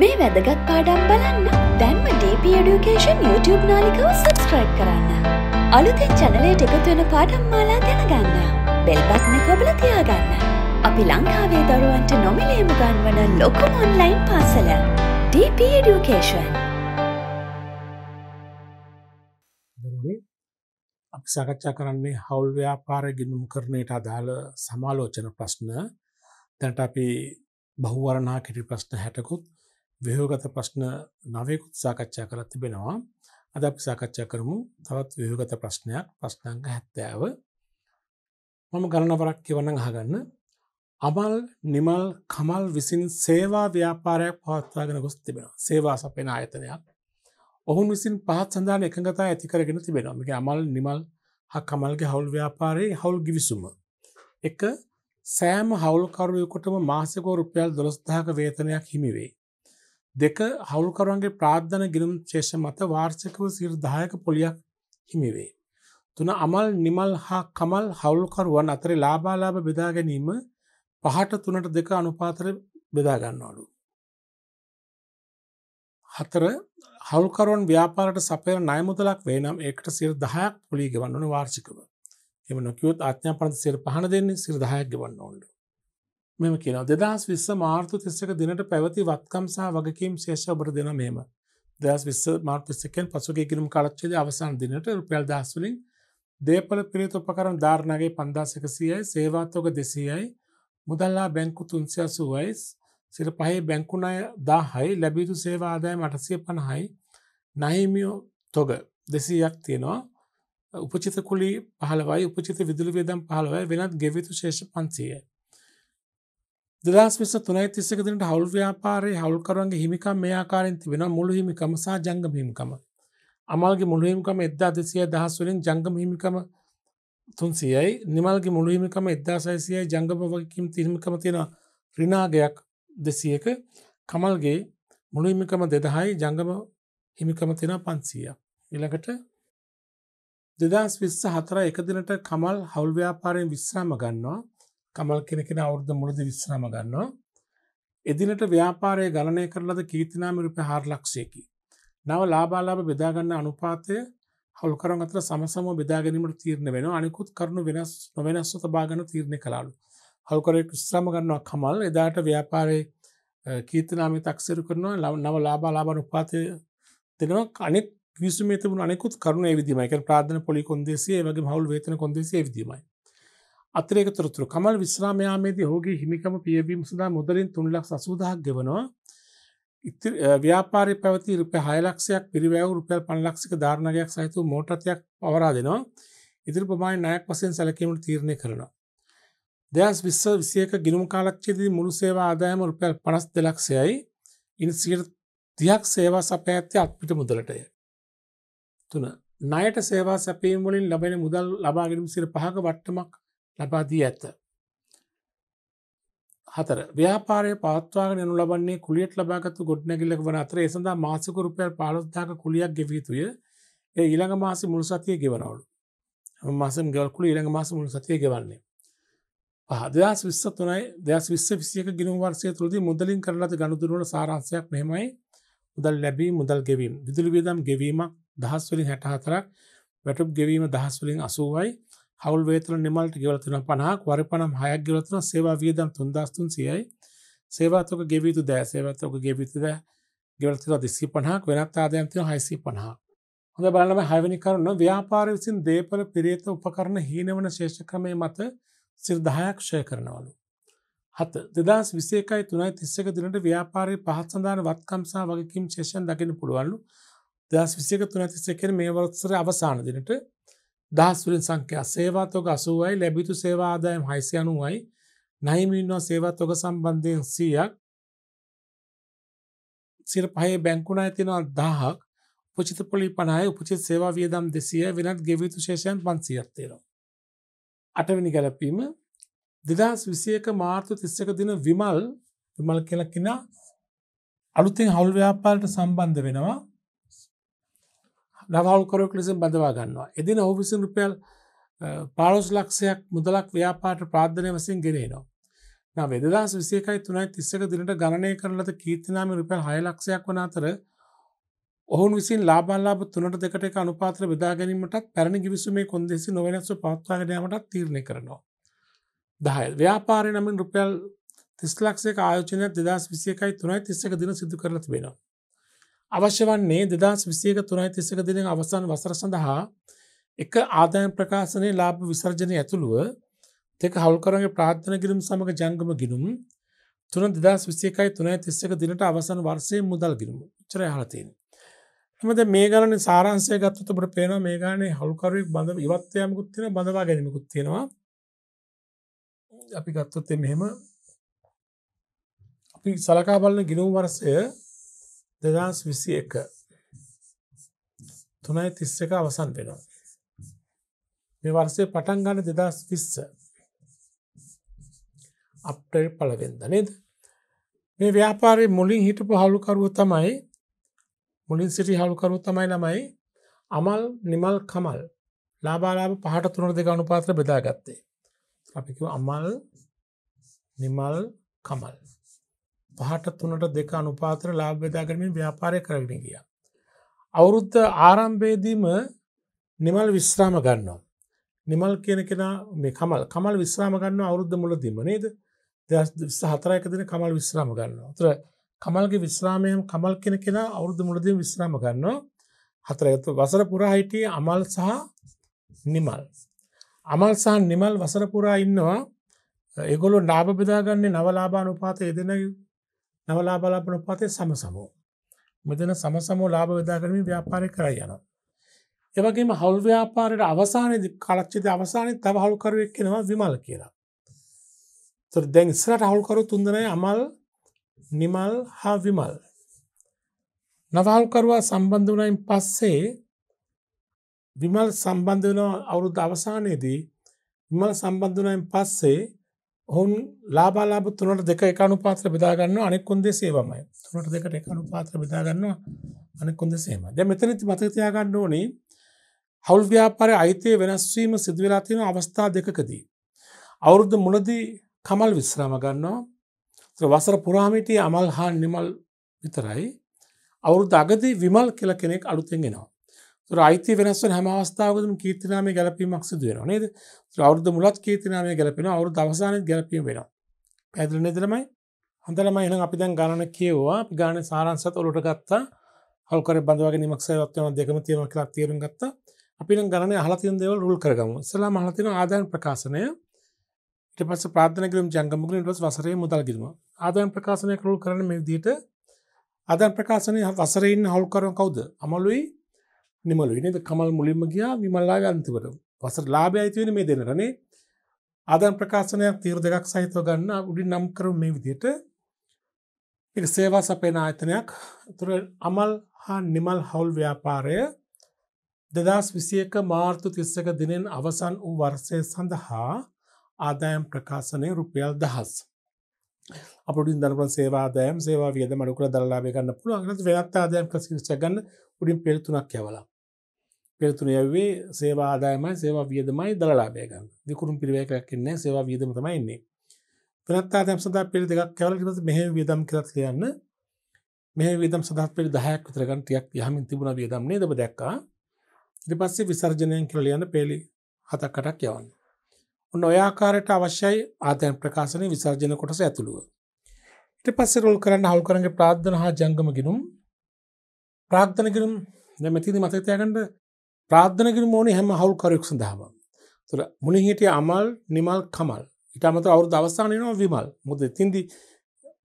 මේ වැදගත් පාඩම් බලන්න දැන්ම DP Education YouTube නාලිකව සබස්ක්‍රයිබ් කරන්න. අලුතෙන් චැනලයට එකතු වෙන පාඩම් මාලා දැනගන්න. බෙල්බත්න කොබල තියාගන්න. අපි ලංකාවේ දරුවන්ට නොමිලේම ගන්වන ලොකුම ඔන්ලයින් පාසල DP Education. දරුවනේ අපි සාකච්ඡා කරන්නේ හවුල් ව්‍යාපාර ගිණුම් කරණයට අදාළ සමාලෝචන ප්‍රශ්න. දැනට අපි බහුවරණා කෙටි ප්‍රශ්න 60කුත් වයෝගත ප්‍රශ්න නවයකුත් සාකච්ඡා කරත් තිබෙනවා අද අපි සාකච්ඡා කරමු තවත් වයෝගත ප්‍රශ්නයක් ප්‍රශ්නංග හැත්තෑව මම ගණනවරක් කියවන්න අහගන්න අමල් නිමල් කමල් විසින් සේවා ව්‍යාපාරයක් පවත්වාගෙන ගොස් තිබෙන සේවා සපෙන ආයතනයක් ඔහුන් විසින් පහත් සඳහන එකඟතා ඇතිකරගෙන තිබෙනවා මේ අමල් නිමල් හකමල්ගේ හවුල් ව්‍යාපාරයේ හවුල් ගිවිසුම එක සෑම හවුල්කරුවයකොටම මාසකෝ රුපියල් දොළස්ථාක වේතනයක් හිමිවේ දෙක හවුල්කරුවන්ගේ ප්‍රාධන ගිරුම් ශේෂ මත වාර්ෂකව සිර්දායක පොලියක් හිමිවේ. තුන අමල් නිමල් හා කමල් හවුල්කරුවන් අතරේ ලාබාලාභ බෙදා ගැනීම පහට තුනට දෙක අනුපාතර බෙදාගන්නවලු. හතර හවුල්කරුවන් ව්‍යාපාරට සපයර නයමුදලක් වේ නම් එකට සිර දහයක් පොලි ගවන්න ඕන වාර්ෂිකව. එම නොකිවත් අඥාපනත සිර පහන දෙන්නේ සිරදාහයක් ගවන්න ඕන්ඩ. මෙම කියන දෙදස් විස්ස මාර්තු තිස්සක දිනට පැවති වත්කම් සහ වගකීම් ශේෂ ඔබට දෙන මෙම දස් විස් මාර්තිස්සකෙන් පසුගේ කිරම් කරච්චේද අවසන් දිනට රුපියල් දස්වලින් දේපල පිරිත උපකරන් ධාරණගේ පන්දාසකසියයි සේවාත්තෝක දෙසීයයි මුදල්ලා බැංකු තුන්සියසුවයි සිර පහහි බැංකුණය දාහයි ලැබිතු සේවාදාය මටසය පණහයි නහිමියෝ තොග දෙසීයක් තියෙනවා උපචිත කුලි පහලවයි උපචිත විදුලි වේදම් පහලවයි වෙනත් ගෙවිතු ශේෂ පන්සියයි දෙදස් විස තුනයි තිස්සක දිනට හවුල් ව්‍යාපාරයේ හවුල්කරුවන්ගේ හිමිකම් මේ ආකාරයෙන් තිබෙන මුළු හිමිකම සහ ජංගම හිමිකම. අමල්ගේ මුළු හිමිකම එද්දා දෙසිය දහස් වලින් ජංගම හිමිකම තුන්සියයි නිමල්ගේ මුළු හිමිකම එද්දා සයිසියයි ජංගම වගකීම් තිහිමිකම තියෙන රිනාගයක් දෙසියක කමල්ගේ මුළු හිමිකම දෙදහයි ජංගම හිමිකම තියෙන පන්සිය. ඉළඟට දෙදස් විස්ස හතර එක දිනට කමල් හවුල්ව්‍යාපාරයෙන් විශ්‍රාම ගන්නවා කමල් කෙන කෙන අවුරුද මුලද විශ්‍රම ගන්නවා. එදිනට ව්‍යාපාරය ගණනය කරලද කීතිනාම රුප හාර ලක්ෂයකි. නව ලාබාලාබ බෙදාගන්න අනුපාතය හල්කරන් අතර සමසම බෙදාගැනීමට තීරණ වෙන අනිකුත් කරුණු වෙනස් නොවෙනස්ව තබාගන තීරණය කලාලු. හල්කරෙක් විශ්‍රම ගන්නවා කමල් එදාට ව්‍යාපාරය කීතනාම තක්සරු කරනවා ලව නව ලාබාලාබන උපාතය දෙනවා අනෙක් විසුමේතබුණ අනෙකුත් කරුණ විදිමයික ප්‍රාධන පොලි කොන්දේසේ වගේ හවල් වේතන කොන්දේසේ විදීමයි. අතරේක තොරතුරු කමල් විශ්‍රාමයාමේදී හෝගේ හිමිකම පියවීම සඳහා මුදලින් තුන්ලක් සසූදහක් ගෙවනවා ඉති ව්‍යාපාරය පැවති රුප හයලක්ෂයක් පිරිවැව රුපැල් පන්ලක්ෂික ධාරණගයක් සහිතු මෝටතයක් පවරා දෙනවා ඉදිරි ප්‍රමාණ නයක් වසයෙන් සැලකීමට තීරණය කරනවා දෙස් විස්ස විසියක ගිනුම් කාලක්ෂයේදී මුළු සේවා ආදායම රුපැල් පනස් දෙලක්ෂයයි ඉන් සියට තියක් සේවා සපයඇත්තේ අත්පිට මුදලටය. තුන නයට සේවා සැපීම් වලින් ලබෙන මුදල් ලබාගරම් සිර පහක වට්ටමක් ලබා දී ඇත්ත. හතර ව්‍යාපාරය පාත්වාග නු ලබන්නේ කුලියට ලබාගතු ගොඩ්නැගිල්ලක් වන අතර එසඳ මාසකරුපයල් පාලොත්දාක කුලියක් ගෙවීතුය ඒ ඊළඟ මාස මුළු සතිය ගෙවනවලු. මාසම් ගල්කුල ඉළඟ මාස මුළු සතිය ගෙවන්නේ. පහදස් විස්ස තුනයි දස් විස්ස විසියක ගිනු වර්සය තුළද මුදලින් කරලද ගණුදුරුවන සාරන්සයක් මෙමයි මුදල් ලැබී මුදල් ගෙවීම විදුලි වියදම් ගෙවීමක් දහස්වලින් හැටහතරක් වැටුප් ගෙවීම දහස්වලින් අසුවයි හවල් වේතල නිමල්ට ගෙවලතින පනහක් වරි පනම් හයක් ගෙවලතුන සේවා වියදම් තුන්දස්තුන් සියයි සේවාතක ගෙවිතු දෑ සේවතක ගෙවිතුද ගෙවලතුර දෙසි පනහක් වෙනත් ආදයන්තිය හයිසි පනහක් හොඳ බලම හැවැනි කරුණ ව්‍යාපාර විසින් දේපල පිරේත උපකරණ හීනවන ශේෂක්‍රමය මත සිර්දායක් ෂය කරනවලු. හත දෙදස් විසේකයි තුනයි තිස්සක දිනට ව්‍යාපාරය පහත් සඳාන වත්කම්සා වගකින් ශේෂන් දකින පුළුවන්ලු දස් විසක තුන තිස්සකර මේ වත්සර අවසාන දිනට දහස්වලින් සංඛ්‍යා සේවාතොක අසුවයි ලැබිතු සේවාදායම් හයිසි අනුවයි නහිමින්වා සේවාතොක සම්බන්ධයෙන් සීයක් සිර පහේ බැංකුණා ඇතිනවා දාහක් උපචිත පොලි පනය උපචිත සේවා වියදම් දෙසිය වෙනත් ගෙවිතු ශේෂයන් පන්සියත්තේරවා. අටවැනි ගැලපීම දෙදස් විසියක මාර්තු තිස්සක දින විමල් විමල් කියලකිනා අලුතින් හවුල් ව්‍යාපාලට සම්බන්ධ වෙනවා නවල්කරක් ලෙස බඳවා ගන්නවා. එදින ඔහුවිසින් රුපියල් පාලොස් ලක්ෂයක් මුදලක් ව්‍යාපාට ප්‍රාධනය වසින් ගෙනනවා. වෙදදස් විසේකයි තුනයි තිස්සක දිනට ගණනය කරලද කීර්තිනාම රුපියල් හය ලක්ෂයක් වන අතර ඔහුන් විසින් ලාබල්ලාබ තුනට දෙකට අනුපාත්‍ර බෙදාගැනීමටත් පැරණි ගිවිසුමේ කොන්දෙසි නොවෙනස්ව පත්වාගෙනයමටත් තීරණය කරනවා. දහය ව්‍යාපාරය නමින් රුපියල් තිස්ලක්ෂේ ආයෝචනය දෙදස් විසියකයි තුනයි තිස්සක දින සිදු කරලති වෙනවා. අවශ්‍ය වන්නේ දෙදස් විසියක තුනයි තිසක දින අවසන් වසර සඳහා එක ආදායම් ප්‍රකාශනය ලාභ විසර්ජනය ඇතුළුව තෙක හවල්කරගේ ප්‍රාර්ථන කිරම් සමඟ ජංගම ගිනුම් තුන දෙදස් විසියකයි තුනයි තිස්සක දිනට අවසන් වර්සය මුදල් ගිරුම චරය හලතයෙන්. එමද මේ ගලන සාරන්සය ගත්තතුට පේන මේ ගානේ හවල්කරුවක් බඳ ඉවත්වයමකුත් තියෙන බඳවා ගැනීමකුත් තියෙනවා අපි ගත්තොත්තේ මෙහෙම අපි සලකා බලන ගිනුම් වර්සය දෙදස් විසි එක තුනයි තිස්ස එක අවසන් වෙනවා. මේ වර්සය පටන් ගන්න දෙදස් විස්ස අපටල් පලවෙද නේද මේ ව්‍යාපාරය මුලින් හිටපු හලුකරුව තමයි මුලින් සිටි හලුකරුව තමයි ළමයි අමල් නිමල් කමල් ලාබාලාබ පහට තුනට දෙක අනුපාත්‍ර බෙදා ගත්තේ අපික අමල් නිමල් කමල් පහට තුනට දෙක අනුපාතර ලාභ්‍යදා කරමින් ව්‍යාපාරය කරගෙන ගිය. අවුරුද්ධ ආරම්භේදීම නිමල් විශ්‍රාම ගන්නවා. නිමල් කියන කෙන කමල් කමල් විශ්‍රාම ගන්න අවුද්ධ මුල දීම නේද දෙස් හතරයක දෙන කමල් විශ්‍රාම ගන්නවා තුර කමල්ගේ විශ්‍රාමයම කමල් කෙන කෙන අවුද්ධ මුලදී විශ්‍රාම ගන්නවා හතරයතු වසර පුරා හිටිය අමල් සහ නිමල්. අමල් සහ නිමල් වසර පුරා ඉන්නවා එගොලු නාභ බෙදාගන්නේ නවලාබාන උපාත එදෙන නවලාබ ලාභනපාතය සමසමෝ. මෙතන සමසමෝ ලාභ වෙදාකරමින් ව්‍යාපාරය කරයි යනවා. එවගේම හවුල් ව්‍යාපාරයට අවසානයේදි කලච්චිත අවසානයේ තව හවුල්කරුවෙක් කෙනවා විමල් කියලා. තොර දැන් ඉස්සරට හවුල්කරු තුන්දරයි අමල් නිමල් හා විමල්. නවහල්කරුවා සම්බන්ධ වනයින් පස්සේ විමල් සම්බන්ධ වෙන අවුරුද්ධ අවසානයේදී විමල් සම්බන්ධනයෙන් පස්සේ ඔවුන් ලාබාලාබ තුනට දෙක එකනු පාත්‍ර බෙදාගන්න අනෙකුන්ද සේවමයි තුනට දෙකට එකනු පාත්‍ර බෙදාගන්නවා අනෙකුන්ද සේම ද මෙතනති මතතියාගන්න ඕනේ හවුල් ව්‍යාපාරය අයිතය වෙනස්වීම සිදුවෙලාතින අවස්ථා දෙකකදී. අවුරුද්ධ මුලදී කමල් විශ්‍රාම ගන්නවා වසර පුරාමිටි අමල් හා නිමල් විතරයි අවුරුද්ධ අගදී විමල් කියල කෙනෙක් අලුතෙන්ගෙනවා. අයිති වෙනස්ව හැම අවස්ථාවකම කීර්තිනාමය ගැලපීමක් සිදු වෙනවා නේද? අවුරුද්ද මුලත් කීර්තිනාමය ගැලපෙනවා අවුරුද්ද අවසානයේත් ගැලපීම වෙනවා. පැහැදිලි නේද ළමයි? හොඳ ළමයි එහෙනම් අපි දැන් ගණන කියවුවා. අපි ගානේ සාරාංශයත් ඔලුවට ගත්තා. හවුකරේ බඳවාගෙන ඉමක් සේවත් වෙනවා දෙකම තියෙනවා කියලා තේරුම් ගත්තා. අපි නම් ගණනේ අහලා තියෙන දේවල් රූල් කරගමු. ඉස්සලාම අහලා තියෙන ආදායම් ප්‍රකාශනය. ඊට පස්සේ ප්‍රාර්ථනා කිරීම ජංගමකුණ ඊට පස්සේ වසරේ මුදල් ගිණුම. ආදායම් ප්‍රකාශනය රූල් කරන්නේ මේ විදිහට ආදායම් ප්‍රකාශනයේ වසරේ ඉන්න හවුල්කරුවන් කවුද? අමලුයි නිමලුයි නේද කමල් මුලින්ම ගියා විමල්ලාගේ අන්තිමට. වසට ලාභය ඇති වෙන්නේ මේ දෙන්නටනේ. ආදාන ප්‍රකාශනයක් තීර දෙකක් සහිතව ගන්න උඩින් නම් කරමු මේ විදිහට. ඒක සේවා සපයන ආයතනයක්. ඒතර අමල් හා නිමල් හවුල් ව්‍යාපාරය 2021 මාර්තු 31 දිනෙන් අවසන් වූ වර්ෂය සඳහා ආදායම් ප්‍රකාශනය රුපියල් 1000. අපින් දනප සේවාදයම් සේවා වියද මඩුකර දල්ලාබය ගන්න පුළුවන් වෙනත් ආදයම් ප්‍රසිංච ගන්න උඩින් පෙල්තුනක් යවලා පෙරතුන යවේ සේවා ආදායමයි සේවා වියදමයි දලාභයගන්න විකුරුම් පිරිවයකක් කියන්නේ සේවා වියදම තමයින්නේ පනත්තා දැම් සඳහා පිළි දෙකක් කැවල කරත මෙහ වියදම් කරත් කියන්න මේ විදම් සදහත් පිළි දහයක් විතරගන් තියක් යහමින් තිබුණ වියදම්න්නේ දබ දැක්කා ඉරි පස්සේ විසර්ජනයෙන් කියල යන්න පෙළි හතක්කටක් යවන්න ඔන්න ඔයාකාරයට අවශ්‍යයි ආතයන් ප්‍රකාශනය විසර්ජන කොටස ඇතුළුව. ඉට පස්ස රොල් කරන්න හවුකරගේ ප්‍රාධන හා ජංගම ගෙනුම් ප්‍රාග්ධන ගෙනුම් නැමැතිද මතතයකන්ට ප්‍රාධනකර මෝනි හැම හවුල් කරයක් සඳහාම තුර මුලින් හිටිය අමල් නිමල් කමල් ඉටමත අවු දවස්ථානයනවා විමල් මුද තින්දි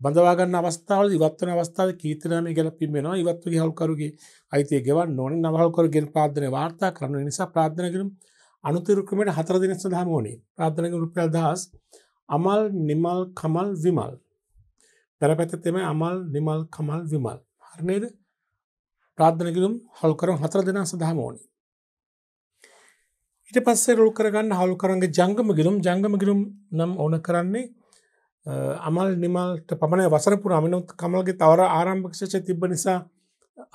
බඳවාගන්න අවස්ථාවල ඉවත්වන අවස්ථාව කීතනම ගැල පින්ෙනවා ඉවත්වගේ හල්කරුගේ අයිතිය ගෙවන් නොන නවහල්කරගෙන් පාදන වාර්තා කරන නිසා ප්‍රාධනකරම් අනුතරක්‍රමට හතර දෙන සඳහම ඕනේ ප්‍රාධනක රුපියල් දහස් අමල් නිමල් කමල් විමල් පැරපැතතෙම අමල් නිමල් කමල් විමල් හරණේද ප්‍රාධනකරුම් හල්කරම් හතර දෙනා සඳහම ඕනි ඊට පස්සේ රොල් කරගන්න හවුල් කරන්ගේ ජංගම ගිරුම් ජංගම ගිරුම් නම් ඕන කරන්නේ අමල් නිමල්ට පමණ වසරපුර අමිනොත් කමල්ගේ තවර ආරම්භක්ෂෂ තිබ නිසා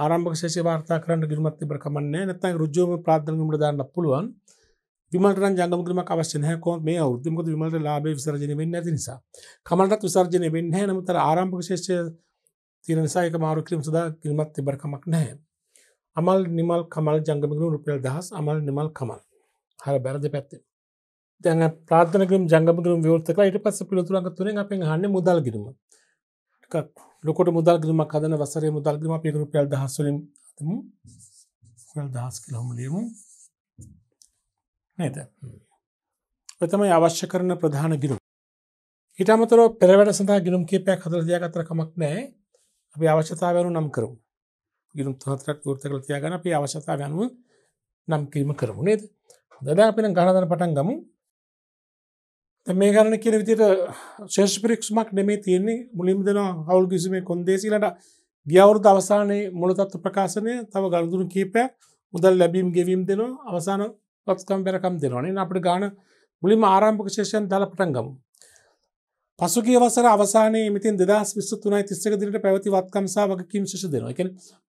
ආරම්භක්ෂෂ වාර්තා කරන්න ගිරුමත් තිබර කමන්නේ නැතයි රුජෝම ප්‍රාධනමට දාන්න පුළුවන් විමට ජංගම ගම අවශ්‍යන කෝ මේ අවුදමක විමට ලාබේ විසරජන වෙන්න ඇති නිසා කමටත් විසර්ජනය වෙන්න නමුතර ආරම්භක්ෂේෂ තිර නිසායක මාරුකිරම් සදා ගිරිමත් තිබර කමක් නැහැ අමල් නිමල් කමල් ජංගමගරු රුපියල් දහස් අමල් නිමල් කමල් හර බැරද පැත්තේ දැන ප්‍රාථනකම ජංගමකරම විවෘතක ඊට පස පිළිතුරන් තුරින් අප හන්න මුදල් කිරීම ලොකොට මුදල් ගිරීම කදන වසරේ මුදල් ගිරීම පිකරු පැල් දහස්වලින් අතමු පැල් දහස් කිලහම ලියමු නේද ප්‍රථමයි අවශ්‍ය කරන ප්‍රධාන ගිරුම් ඉටමතර පෙරවැට සඳහා ගිරුම් කේපයක් හදර දයක් අතර කමක් නෑ අපි අවශ්‍යතාවරු නම් කරු ගිරුම් තහතරක් ෘර්තකල තියාගන අපි අවශ්‍යතාව ගනුව නම් කිරීම කරමු නේද දදා අපින ගණදන පටන් ගමු මේ ගණන කියන විතිට ශේෂ පිරික්ෂමක් නෙමේ තියෙන්නේ මුලින් දෙෙන හවුල් කිසිමේ කොන්දේසිලට ගියවුරුද අවසානයේ මුලතත්ව ප්‍රකාශනය තව ගණදුරු කීපයක් මුදල් ලැබීම් ගෙවීම් දෙනවා අවසාන පත්කම් බැරකම් දෙනවානේ අපට ගාන මුලිම ආරම්භක ශේෂයන් දල පටන් ගමු. පසුගේ වසර අවසානයේ මිතින් දෙදස් විස්ස තුනයි තිස්සක දිනට පැවති වත්කම්සා වගකීම් ශේෂ දෙනවා එකන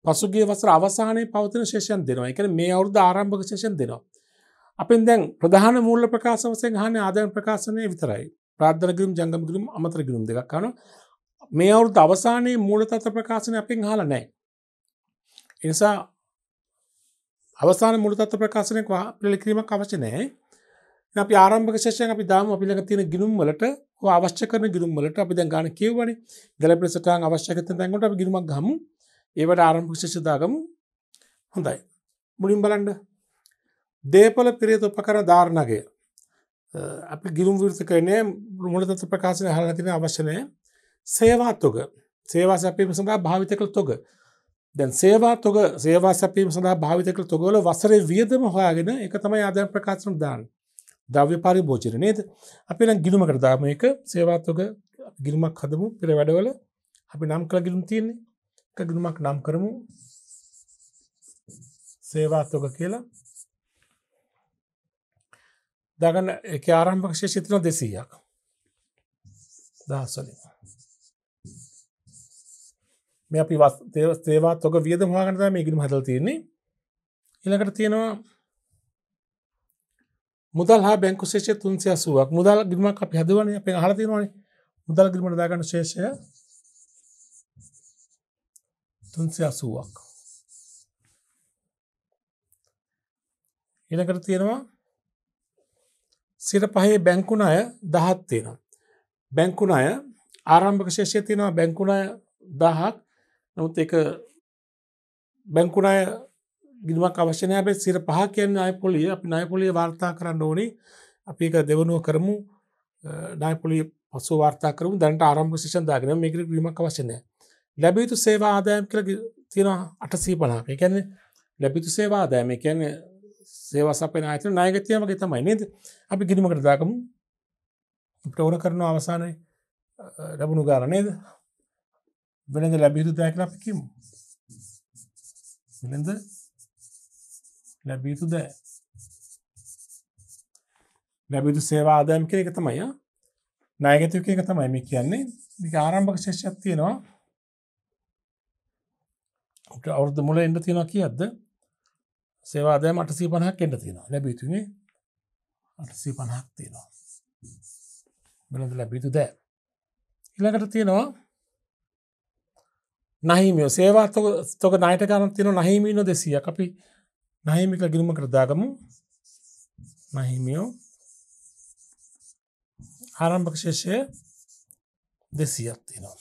පසුගේ වසර අවසානයේ පවතින ශේෂයන් දෙනවා එකන මේ අවුරුද ආරම්භක ශේෂන් දෙනවා අපෙන් දැන් ප්‍රධාන මූල්‍ය ප්‍රකාශ වශයෙන් අහන්නේ ආදායම් ප්‍රකාශනය විතරයි. ප්‍රාර්ථනා ගිණුම් ජංගම ගිණුම් අමතර ගිණුම් දෙකක් අහනවා. මේ අවුරුදු අවසානයේ මූල තත්ත්ව ප්‍රකාශනය අපෙන් අහලා නැහැ. ඒ නිසා අවසාන මූල තත්ත්ව ප්‍රකාශනයක් පෙළ කිරීමක් අවශ්‍ය නැහැ. අපි ආරම්භක ශේෂයෙන් අපි දාමු අපි ළඟ තියෙන ගිණුම් වලට ඔය අවශ්‍ය කරන ගිණුම් වලට අපි දැන් ගන්න කියවනේ. ඉඳලා ප්‍රසටාන් අවශ්‍ය කරන තැන් වලට අපි ගිණුමක් ගහමු. ඒවට ආරම්භක ශේෂ දාගමු. හොඳයි. මුලින් බලන්න දේපල පිරිත් උපකරණ ධාරණගය අපි ගිරුම් විෘත කරනය මුලතත්ව ප්‍රකාශන හලතින අවශ්‍යනය සේවා තුග සේවා සැපීම සඳහා භාවිත කළ තුග දැන් සේවා තුග සේවා සැපීම සඳහා භාවිත කළ තුගවල වසරේ වියදම හොයාගෙන එක තමයි ආදයන් ප්‍රකාශන දාන්න ද්‍රව්‍ය පරිභෝජන නේද අපි නම් ගිරුම කරදාම එක සේවාතුග ගිරුමක් හදමු පෙර වැඩවල අපි නම් කළ ගිරුම් තියන්නේ එක ගිරුමක් නම් කරමු සේවාතුග කියලා දාගන්න එක ආරම්භක්ෂය සිතන දෙසීයක් දහස්වලින් මේ අපි තේවා තොක වියද මහගනත මේ ඉගිරි හදල් තියන්නේ ඉළකට තියෙනවා මුදල් හා බැංකු ශේෂය තුන්සිය සුවක් මුදල් ගිරිමක් අප හදවන අප හර තිෙනවාන මුදල් ගිරිමට දාගන්න ශේෂය තුන්සිය සුවක් ඉළකට තියෙනවා සිර පහේ බැංකුණ අය දහත් තියෙනවා. බැංකුණ අය ආරම්භක ශේෂය තියෙනවා බැංකුණ අය දහක් නමුත් එක බැංකුණ අය ගිනිමක් අවශ්‍යනය අපේ සිර පහ කියන්න අයපොලිය අපි නයපොලිය වාර්තා කරන්න ඕනි අපි එක දෙවනුව කරමු නයපොලිය පසු වාර්තා කරමු දැනට ආරම්භ ශෂන් දාගෙන මේකර ගීමක් අවශ්‍යනය ලැබියුතු සේවා ආදායම් කළ තියෙන අටසී පනාපය කැන්නේ ලැබිතු සේවා ආදායම කියන්නේ සේවසපෙන අතන නායකතිය වගේ තමයි නේද අපි ගිරිමකට දාකමු ප්‍රෝර කරන අවසානය ලැබුණු ගාන නේද වෙළඳ ලැබියුතු දෑකලා අපි කිමු වෙළඳ ලැබියුතු දෑ ලැබියුතු සේවා ආදායම් කියන එක තමයි නායකතිය කියන එක තමයි මේ කියන්නේ මේක ආරම්භක ශේෂයක් තියෙනවා අවුරුදු මුල එන්න තියෙනවා කියද්ද සේවාදෑ මටසී පණහක් එට තියෙනවා ලැබිතුනේ අටසී පණහක් තියෙනවා බිලඳ ලැබිතු දෑ ඉළඟට තියෙනවා නහිමියෝ සේවාතක තොක නයටකාන තියෙන නහිමීනො දෙසිය අපි නහිමික ගිරුම කරදාගමු නහිමියෝ ආරම්භක්ෂේෂය දෙසියක් තියෙනවා.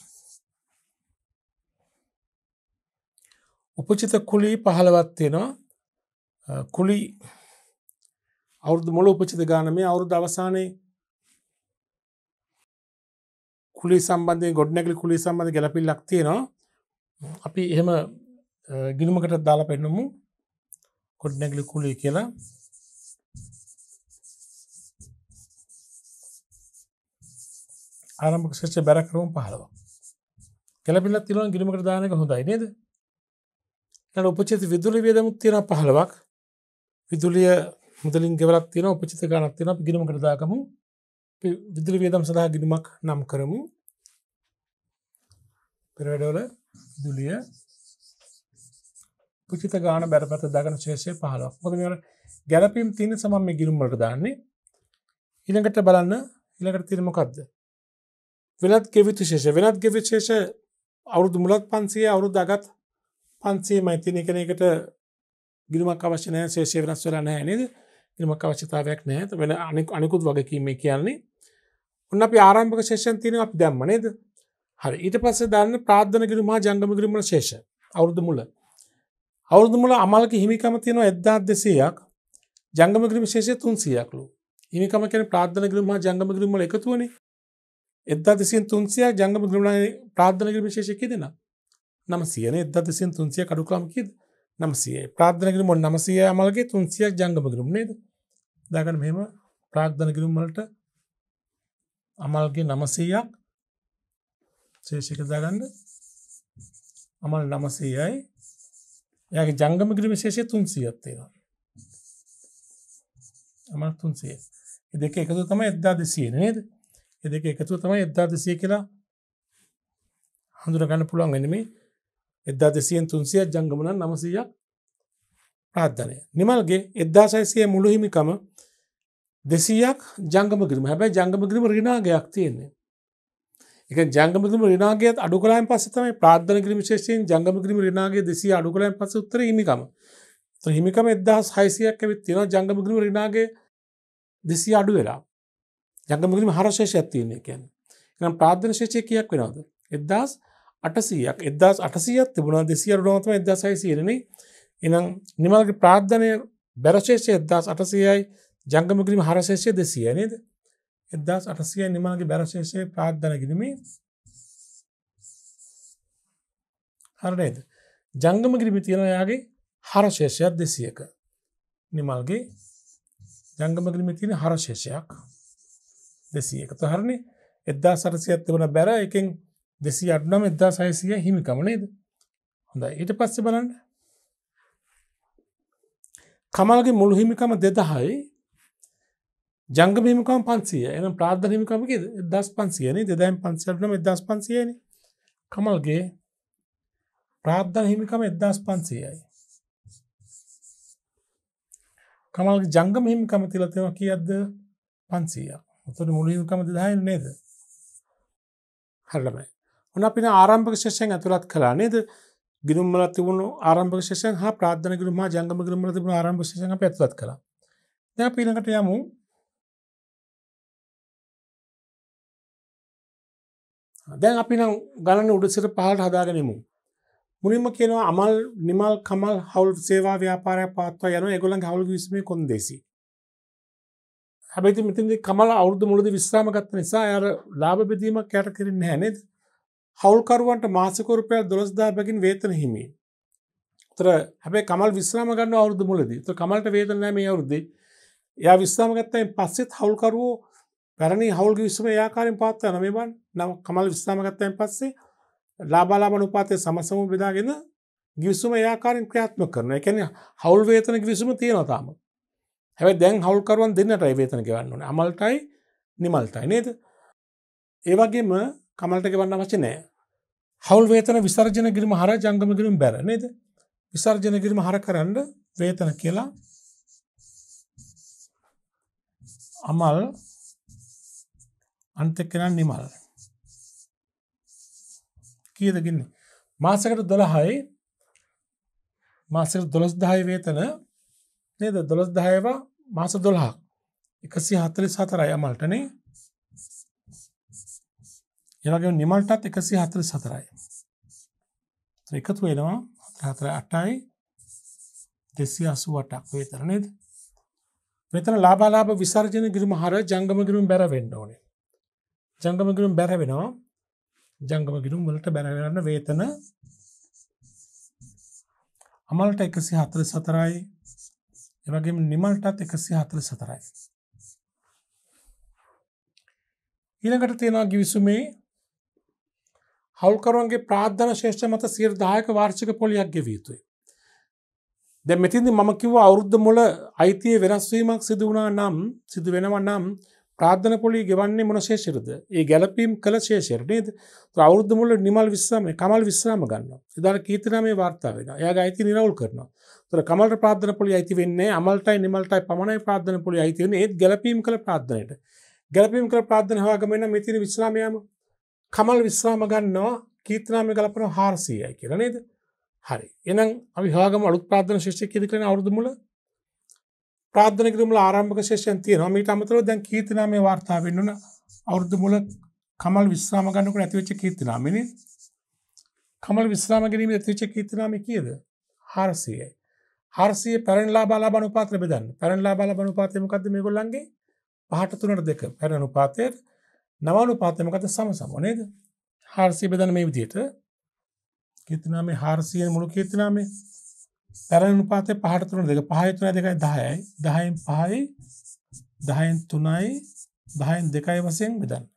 උපචිත කුලී පහළවත් තියෙනවා කුලි අවුරුදු මොල උපචිත ගාන මේ අවුරුදු අවසානයේ කුලි සම්බන්ධය ගොඩ්නැකලි කුලි සම්බඳධ ගැලපිල්ලක් තියෙනවා අපි එහෙම ගිලුමකට දාලා පෙන්නුමු ගොඩ්නැගලි කුලි කියලා ආරම්භ ශෂ බැරකරුම් පහලව කැලපිල්ල තිලන ගිලිමකට දානක හොඳයි නේද උපචේති විදුලි වියදමුත් තියෙන පහලවක් විදුලිය මුදලින් ගෙවලක් තින උපචිත ගානක් තින ගිනම කරදාකමු විදුලි වේදම් සඳහා ගිනිමක් නම් කරමු පෙරවැඩවල විදුලිය පුචිත ගාන බැරපත දගන ශේෂය පහලක් මොද මෙ ගැලපීම් තියන සමම් මේ ගිරුම්මට දාන්නේ ඉළඟට බලන්න ඉළඟට තිරමකක්ද වෙනත් ගෙවිතු ශේෂ වෙනත් ගෙවිශේෂ අවුරුදු මුලත් පන්සිය අවුරුදු දගත් පන්සේ මයිතින එකන එකට ගිලුමක් අවශ්‍ය නෑ ශේෂය වෙනස් වෙලා නෑ නේද ගිලුමක් අවශ්‍යතාවයක් නෑ වෙන අනික අනිකුත් වගකීම කියන්නේ ඔන්න අපි ආරම්භක ශේෂන් තියෙනවා අපි දැම්ම නේද හරි ඊට පස්සේ දාන්න ප්‍රාර්ථන ගිලුම හා ජංගම ගිලුම වල ශේෂ අවුරුදු මුල අවුරුදු මුල අමල්ක හිමිකම තියෙනවා 1200ක් ජංගම ගිලුම ශේෂය 300ක්ලු හිමිකම කියන්නේ ප්‍රාර්ථන ගිලුම හා ජංගම ගිලුම වල එකතුවනේ 1300ක් ජංගම ගිලුම ප්‍රාර්ථන ගිලුම ශේෂය කීදෙනා 900 නේ 1300 කඩු ක්‍රම කීද නමසේ ප්‍රාධනකර මොන් නමසය අමල්ගේ තුන්සියක් ජංගම කිරුම් නේද දාගන මෙම ප්‍රාග්ධන කිරුම්මලට අමල්ගේ නමසයක් ශේෂකදාගන්න අමල් නමසයයි යගේ ජංගම කිරීම ශේෂය තුන්සියත්තේවා අමල් තුන්සේ දෙක එකතු තම එද්දා දෙසිය නේද එ දෙක එකතු තමයි එද්දා දෙසිය කියලා හඳුරගන්න පුළුවන් ගැනීමේ එදදා දෙසියෙන් තුන්සිය ජංගමන නමසීයක් ප්‍රාධනය නිමල්ගේ එද්දාසයිසිය මුළුහිමිකම දෙසීයක් ජංගමග්‍රම හැබැයි ජංගමග්‍රම රිනාගයක් තියෙන්නේ එක ජංගමගම රිනාගේත් අඩුකලයින් පසතම ප්‍රාධන ග්‍රම ශේෂයෙන් ජංගමග්‍රම රිනාගේ දෙසිය අඩුකලයින් පස උත්තර හිමිකම හිමිකම එදදාස් හයිසියක් ඇවිත් තියෙන ජංගමග්‍රම රිනාගේ දෙසිය අඩු වෙලා ජංගමග්‍රම හරශේෂයක් තියන්නේ කියැන නම් ප්‍රාධන ශේෂය කියක් වෙනවාද එදදාස් අටසීයක් එදදාස් අටසියක් තිබුණා දෙසියර නොතම එදසයි සිරණ එනම් නිමල්ගේ ප්‍රාධ්ධනය බැරශේෂය එදදාස් අටසයයි ජංගමකිරීම හරශේෂය දෙසිය නේද එදදාස් අටසිය නිමල්ගේ බැරශේෂය ප්‍රාධ්ධන කිරීමේ හරනේද ජංගම කිරිමි තියෙනයාගේ හරශේෂයක් දෙසියක නිමල්ගේ ජංගම කිරිමි තියෙන හරශේෂයක් දෙසියක හරණ එදදා සරසියත් වන බැර එකෙන් දෙසි අටනම් එදදා සයිසිය හිමිකම නේද හොඳ ඊට පස්ස බලන්න කමල්ගේ මුළු හිමිකම දෙදහයි ජංගමීමකම් පන්සිය එන ප්‍රාධනමිකමක දස් පන්සියන දෙදයිම් පන්සියටනම එදස් පන්සියන කමල්ගේ ප්‍රාධ්ධන හිමිකම එදදස් පන්සියයි කමල්ගේ ජංගම හිමිකම තිලතව කියද්ද පන්සිය උතුට මුළහිමිකම දෙදායි නේද හරලමයි ඔන්න අපින ආරම්භක ශේෂයෙන් ඇතුළත් කළා නේද ගිරුම්මල තිබුණු ආරම්භක ශේෂයෙන් හා ප්‍රාර්ථන ගිරුම් හා ජංගම ගිරුම්මල තිබුණු ආරම්භක ශේෂයෙන් අපි ඇතුළත් කළා දැන් අපි ඊළඟට යමු දැන් අපි නම් ගණන උඩ සිට පහළට හදාගෙන යමු මුලින්ම කියනවා අමල් නිමල් කමල් හවුල් සේවා ව්‍යාපාරයක් පවත්වා යන ඒගොල්ලන්ගේ හවුල් විසීමේ කොන්දේසි. හැබැයි ඉතින් මෙතනදී කමල් අවුරුදු මුලදී විශ්‍රාම ගත්ත නිසා යාර ලාභ බෙදීමක් යට කරන්නේ නැහැ නේද? හවුල්කරුවන්ට මාසක රුපියල් 12000කින් වේතන හිමි. උතර හැබැයි කමල් විශ්‍රාම ගන්න අවුරුදු මුලදී. උතර කමල්ට වේතන නැහැ මේ අවුරුද්දේ. එයා විශ්‍රාම ගත්තයින් පස්සෙත් හවුල්කරුවෝ පැරණි හවුල්ගේ විශ්‍රම යාකාරයෙන් පාත් කරන මේ බන්. නම් කමල් විශ්‍රාම ගත්තයින් පස්සේ ලාභාලාභ අනුපාතය සමසම බෙදාගෙන ගිවිසුම යාකාරයෙන් ක්‍රියාත්මක කරනවා. ඒ කියන්නේ හවුල් වේතන ගිවිසුම තියෙනවා තාම. හැබැයි දැන් හවුල්කරුවන් දෙන්නටයි වේතන ගෙවන්න ඕනේ. අමල්ටයි නිමල්ටයි නේද? ඒ වගේම කමල්ට ගෙවන්න අවශ්‍ය නැහැ. හවල් වේතන විසර්ජන කිරීම හර ජංගම කිරීම බැර නේද? විසර්ජන කිරීම හර කරන්න වේතන කියලා අමල් අන්ත එක්කෙනා නිමල්. කීයද ගින්නේ? මාසයකට 12යි මාසයකට 12000 වේතන නේද? 12000 මාස 12ක් 144යි අමල්ට නේ? ඒවගේ නිමල්ටත් එකසි හතර සතරයි එකතු වෙනවා හතර අටයි දෙසි අසු වටක් වේතරනද මෙතන ලාබාලාබ විසර්ජන ගිරුම හර ජංගම ගිරුම් බැරවෙන්න ඕනේ ජංගම ගිරුම් බැරවෙනවා ජංගම ගිරුම් වලට බැරවෙන්න වේතන අමල්ට එකසි හතර සතරයි එවගේ නිමල්ටත් එකසි හතර සතරයි ඊළඟට තියෙනවා ගිවිසුමේ හවල්කරුවන්ගේ ප්‍රාධන ශේෂ්ඨ මත සිර දායක වාර්ෂික පොලියක් ගෙවීතුයි. දැ මෙතින්දි මම කිව අවුද්ධ මොල අයිතිය වෙනස්වීමක් සිදුවනා නම් සිදු වෙනව නම් ප්‍රාධන පොලි ගෙවන්නේ මොන ශේෂරද ඒ ගැලපීම් කළ ශේෂරණයද අවුද්ධ මුල නිමල් විස්සාම කමල් විශ්‍රාම ගන්න එදාර කීතනමේ වාර්තා වෙන ය අයිති නිරවල් කරන තර කමල් ප්‍රාධන පොලි අයිති වෙන්නේ අමල්ටයි නිමල්ටයි පමණයි ප්‍රාධන පොලි අයිතිවන්නේ ඒත් ගැලපීම් කළ ප්‍රාධනයට ගැලපීම් කළ ප්‍රාධන හවාගමෙන මෙතින විශ්‍රාමයම කමල් විශ්‍රාම ගන්නවා කීතනාමය කලපන හාරසීයයි කියර නේද හරි එනම් අවිහාගම අලුත් ප්‍රාධන ශිෂ්‍ය කිරිකරන අවුදුමුල ප්‍රාධන කරමුල ආරම්භක ශේෂන් තිය නොමීට අමතරව දැන් කීතනාමය වාර්තා වෙන්නුන අවුරුදුමුල කමල් විශ්‍රාම ගන්නකට ඇතිවෙච්ච කීතනාමිනේ කමල් විශ්‍රාම ගැනීම ඇතිවෙච්ච කීතනාමය කියද හාරසීයයි හර්සිය පැරණලා බාලා බනුපාත ලැබෙදන්න පැරණලා බාලා බනුපාතය මොකද්ද මේගොල්ලන්ගේ පහට තුනට දෙක පැරණු පාතයට නවලු පාතමකත සමසම නේද හාර්සය බෙදන මේ විදියට කීර්තිනාමේ හාර්සිය මුළු කීර්තිනාමේ පැරණු පාතය පහටතුන දෙක පහයතුන දෙකයි දහයයි දහයින් පහයි දහයින් තුනයි දහයින් දෙකයි වසයෙන් බෙදන්න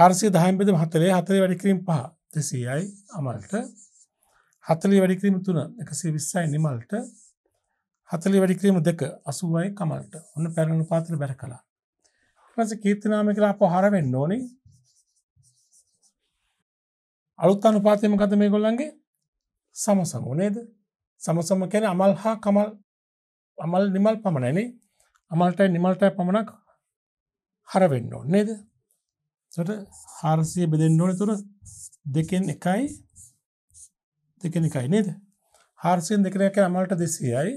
හාර්සිය දහයින් බෙද හතරේ හතරේ වැඩිකිරීම් පහ දෙසීයයි අමල්ට හතලි වැඩිකිරීම තුන එකසේ විස්සයි නිමල්ට හතලි වැඩිකිරීම දෙක අසුවයි කමල්ට ඔන්න පැරණු පාතර බැර කලා පස්සේ කීර්තිනාම කියලා අපහර වෙන්න ඕනේ. අලුත් අනුපාතය මොකද මේගොල්ලන්ගේ? සමසම නේද? සමසම කියන්නේ අමල් හා කමල් අමල් නිමල් පමණයිනේ. අමල්ටයි නිමල්ටයි පමණක් හර වෙන්න ඕනේ නේද? එතකොට 400 බෙදෙන්න ඕනේ. එතකොට දෙකෙන් එකයි දෙකෙන් එකයි නේද? 400න් දෙකෙන් එකයි අමල්ට 200යි.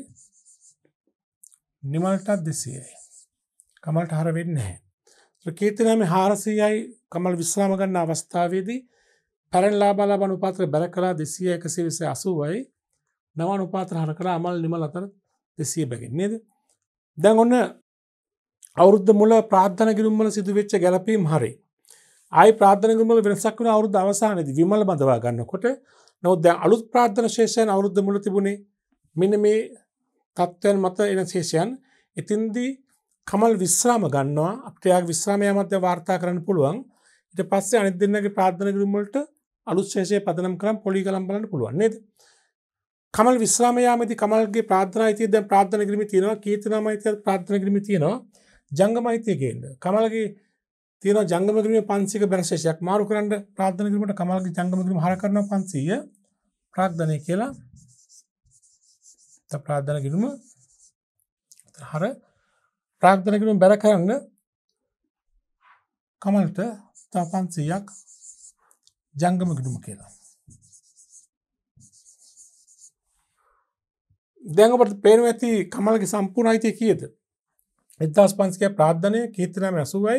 නිමල්ටත් 200යි. කමල්ට හර වෙන්නේ නැහැ. කීතනෑම හාරසයයි කමල් විශ්‍රාම ගන්න අවස්ථාවේදී පැරන් ලාබාලාබන උපාත්‍ර බැර කලා දෙසිය එකසි විස අසුවයි නවන් උපාත්‍ර හර කලා අමල් නිමල් අතර දෙසිය බැගින් නේද. දැන් ඔන්න අවුද්ධ මුල ප්‍රාධන ගිරුම්මල සිදුවෙච්ච ගැලපීම් හරි. ආයි ප්‍රාධනගමල වෙනසක් වන අවුද අවසානද විමල් බඳවා ගන්නකොට නොද අලුත් ප්‍රාධන ශේෂයන් අවුද්ධ මුල තිබුණේ මෙන මේ තත්ත්වයන් මත එන ශේෂයන් ඉතින්දී කමල් විශ්‍රාම ගන්නවා අපටයක් විශ්‍රාමය මධ්‍ය වාර්තා කරන්න පුළුවන් ඉට පස්සේ අනි දෙන්නගේ ප්‍රාධන කිරීමට අලුත්ශේෂය පදනම් කරම් පොලි කළම් බලන්න පුළුවන්න්නේද කමල් විශ්‍රාමයාමති කමල්ගේ ප්‍රාධන යිතිය ද ප්‍රාධන කිරමි තියෙනවා කීතනම යිතිය ප්‍රාධන කිරමි තියෙනවා ජංගම අයිතියගේන්න කමල්ගේ තියන ජංගමගරීම පන්සික බැරශේෂයක් මාරු කරන්න ප්‍රාධනකිරීමට කමල්ගේ ජංගමගරීම හර කරන පන්සීය ප්‍රාග්ධනය කියලා ප්‍රාධනකිරීම හර ප්‍රාර්ථන කිරීම බැර කරන්න කමල්ට ස්ථාපන්සීයක් ජංගම ගිඩුම කියලා. දැඟට පේනු ඇති කමල්ගේ සම්පූර්ණ අයිතිය කියද. එදස් පන්සිකය ප්‍රාධනය කීතනම ඇසුවයි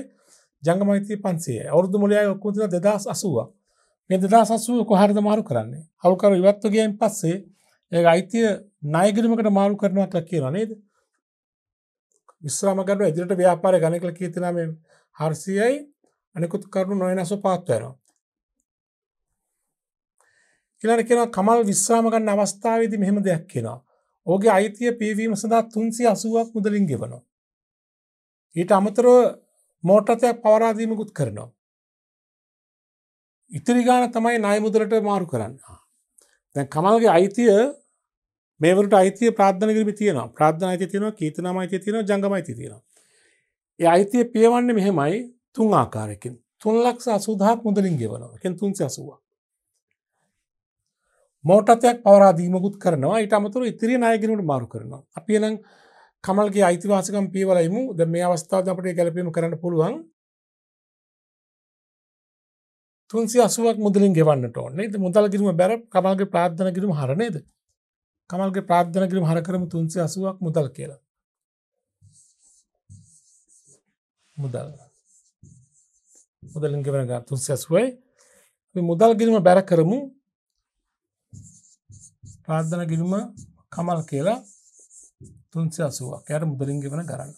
ජංගමයිති පන්සේ අවුදු මුලයා ඔක්කුතින දෙදස් අසුවා මේ දෙදා සසුව කොහරද මාරු කරන්නේ හවුකර ඉවත්වගේන් පස්සේ ඒ අයිතිය නයගිරිමකට මාරු කරනවත් ලක් කියරනේද විශ්‍රාමකරට ඉදිරිට ව්‍යාපාර ගණ කළ කීතිනම හර්සියයි අනෙකුත් කරුණු නොයනසු පාත්වයනවා. කියලන කියෙන කමල් විශ්‍රාමගන්න අවස්ථාවේද මෙහෙම දෙයක් කියෙනවා. ඕගේ අයිතිය පීවීම සඳහා තුන්සි අසුවක් මුදලින් ගෙවනවා. ඊට අමතර මෝටතයක් පවරාදීමකුත් කරනවා. ඉතිරිගාන තමයි නයමුදරට මාරු කරන්න. දැන් කමල්ගේ අයිතිය මේවලට අයිතිය ප්‍රාධන කිරි තියෙන ප්‍රාධන අයිති තියෙන කීතනම අයිති තියෙන ජංගම අයිති තියෙන ඒ අයිතිය පියවන්නේ මෙහෙමයි තුන් ආකාරයකින් තුන් ලක්ෂ අසුදහක් මුදලින් ගෙවනවා එකෙන් තුන්සි අසුවක් මෝටතයක් පවරාදීමකුත් කරනවා ඊට අමතුර ඉතිරි නායගෙනට මාරු කරනවා අපි නම් කමල්ගේ අයිතිවාසකම් පීවලයිමු ද මේ අවස්ථාව අපට ගැලපීම කරන්න පුළුවන් තුන්සි අසුවක් මුදලින් ගෙවන්නට ඕන්නේ මුදල් කිරීම බැර කමල්ගේ ප්‍රාධන කිරීම හරණයද කමල්ගේ ප්‍රාධ්‍යන කිරීම හරකරම තුන්සේ අසුවක් මුදල් කියලා මුදල් මුදලින් ගෙවන තුන්සේ ඇසුවයි මුදල් කිරීම බැර කරමු ප්‍රාධන කිරීම කමල් කියලා තුන්සේ අසුවක් යට මුදලින් ගෙවන කරන්න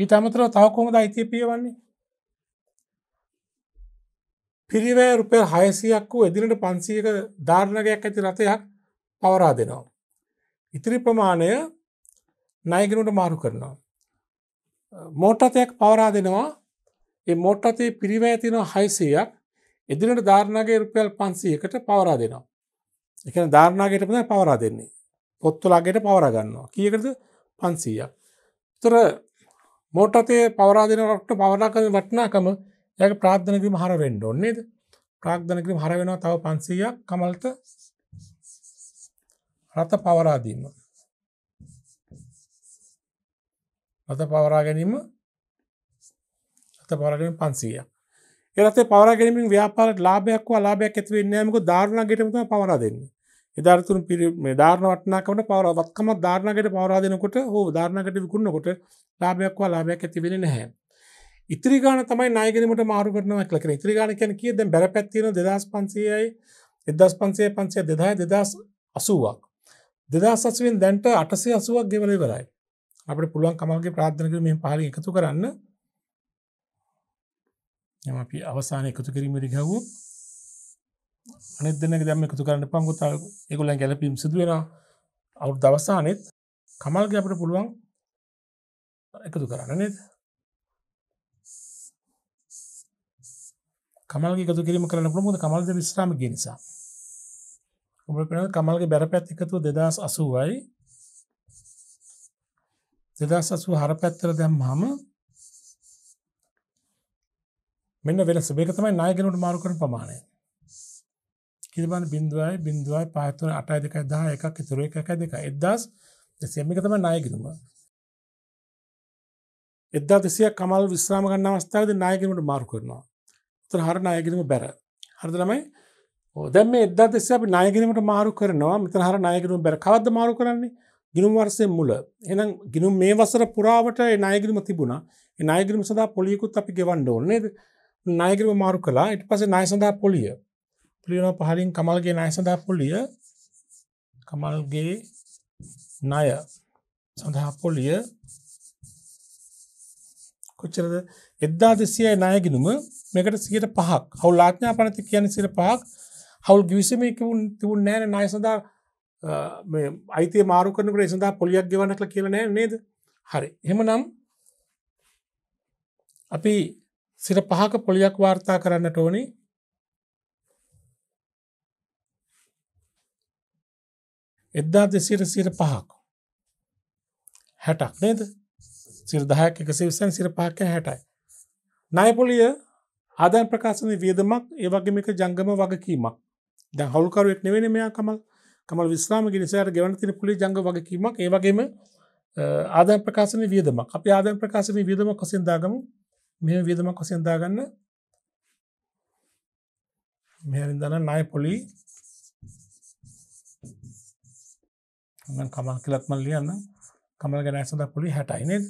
ඊට අමතරව තවකොමද අයිතිය පියවන්නේ පිරිවෑ රුපය හයසියක් වූ එදිනට පන්සීක ධාරණගයක් ඇති රථයක් පවරා දෙනවා. ඉතිරි ප්‍රමාණය නයගෙනුට මාරු කරනවා. මෝටතයක් පවරා දෙනවා ඒ මෝටතේ පිරිවෑතිනව හයිසයක් එදිනට ධාරණගේ රුපියල් පන්සීකට පවරා දෙනවා. එක ධාරණගටම පවරා දෙන්නේ. පොත්තුලාගේට පවරගන්නවා. කියකරද පන්සීයක්. තොර මෝටතේ පවරාදිනට පවරාකන වටනාකම යක ප්‍රාධනකම හර වෙන්ඩ ඔන්නේද ප්‍රාග්ධනකම හර වෙනවා තව පන්සීයක් කමල්ත රත පවරාදීම. රත පවරා ගැනීම රත පවරගෙන පන්සීය. එරතේ පවරා ගැනීමින් ව්‍යාපාරට ලාභයක් හෝ ලාභයක් ඇති වෙන්නේ නැහැ මොකද ධාරණා ගෙටම තමයි පවරා දෙන්නේ. ඒ ධාරතුන් මේ ධාරණ වටනාකමන පවරා වත්කම ධාරණා ගෙට පවරා දෙනකොට හෝ ධාරණා ගෙට විකුණනකොට ලාභයක් හෝ ලාභයක් ඇති වෙන්නේ නැහැ. ඉතිරි ගාන තමයි නායගරීමට මාරු කරනවා කියලා කියන ඉතිරි ගාන කියන්නේ කීයද දැන් බැලපැත් තියෙන 2500යි 1500 500 2000 2080ක් 2008ෙන් දැන්ට 880ක් ගෙවල ඉවරයි. අපිට පුළුවන් කමල්ගේ ප්‍රාර්ථනා කරලා මේ පහලින් එකතු කරන්න. එහම අපි අවසානයේ එකතු කිරීමේදී ගහුවොත් අනිත් දෙන්නගේ දැන් එකතු කරන්න එපා. මොකද ඒගොල්ලන් ගැළපීම් සිදු වෙනවා. අවුරුදු අවසානයේත් කමල්ගේ අපිට පුළුවන් එකතු කරන්න නේද? කමල්ගේ එකතු කිරීම කරන්න පුළුවන් මොකද කමල්ද විස්රාම ගිය නිසා. උඹරපෙන කමල්ගේ බැරපැත් එකතු දෙදස් අසුවයි දෙදස් අසු හර පැත්තර දැම් හම මෙන්න වෙනස් මේක තමයි නායගෙනුට මාරු කරන ප්‍රමාණය කිරිබන් බින්දුවයි බින්දුවයි පහතුන අටයි දෙකයි දහ එකක් ඉතුර එක දෙක එදස් දෙසයමික තම නායකිතුම එදදා දෙසිය කමල් විශ්‍රාම ගන්න අවස්ථාවද නායකිරීමට මාරු කරනවා තර හර නායකිරීම බැර හරද ළමයි දැම එදා දෙස අපි නායගනීමට මාරු කරනවා මෙතන හර නායගනුම් බැර කවද මාරු කරන්නේ ගිනුම් වර්සය මුල එනම් ගිනුම් මේ වසර පුරාවට නායගරිම තිබුණා නායගරිම සඳහා පොලිකුත් අපි ගෙවන්ඩ ඕන්නේද නායගරම මාරු කලා ඉට පසේ නාය සඳහා පොලිය පිලියන පහලින් කමල්ගේ නාය සඳහා පොලිය කමල්ගේ ණය සඳහා පොලිය කොච්චරද එද්දා දෙසියයි නායගිනුම මේකට සියට පහක් හවුල් ආඥා පනති කියන්නේ සිට පහක් හවල් ගවිසම එකවුන් තිබුණ නෑන නය සඳහා අයිති මාරුකනකට එසඳහා පොලියක් ගෙවනටල කියලනෑ නේද හරි එහෙම නම් අපි සිට පහක පොලියක් වාර්තා කරන්නට ඕනි එද්දා දෙසිට සිර පහක් හැටක් නේද සිරදාහයක් එක සිවිසන් සිර පහක්ක හැටයි නයපොලිය ආදාන් ප්‍රකාශන වියදමක් ඒවගේම එක ජංගම වගකීමක් දැ හවල්කරුවෙක් නෙවෙන මෙයා කමල් කමල් විස්ලාම ගිනිසාට ගෙවන තින පුලි ජංග වගකීමක් ඒවගේම ආදා ප්‍රකාශන වියදම අප ආදා ප්‍රකාශන වියදම කොසින්දාගම මෙ වියදම කොසින්දාගන්න මෙහරින්දන්න නය පොලි කමල් කිලත්මල් ලියන්න කමල් ගැන සඳ පොලි හැටයිනෙද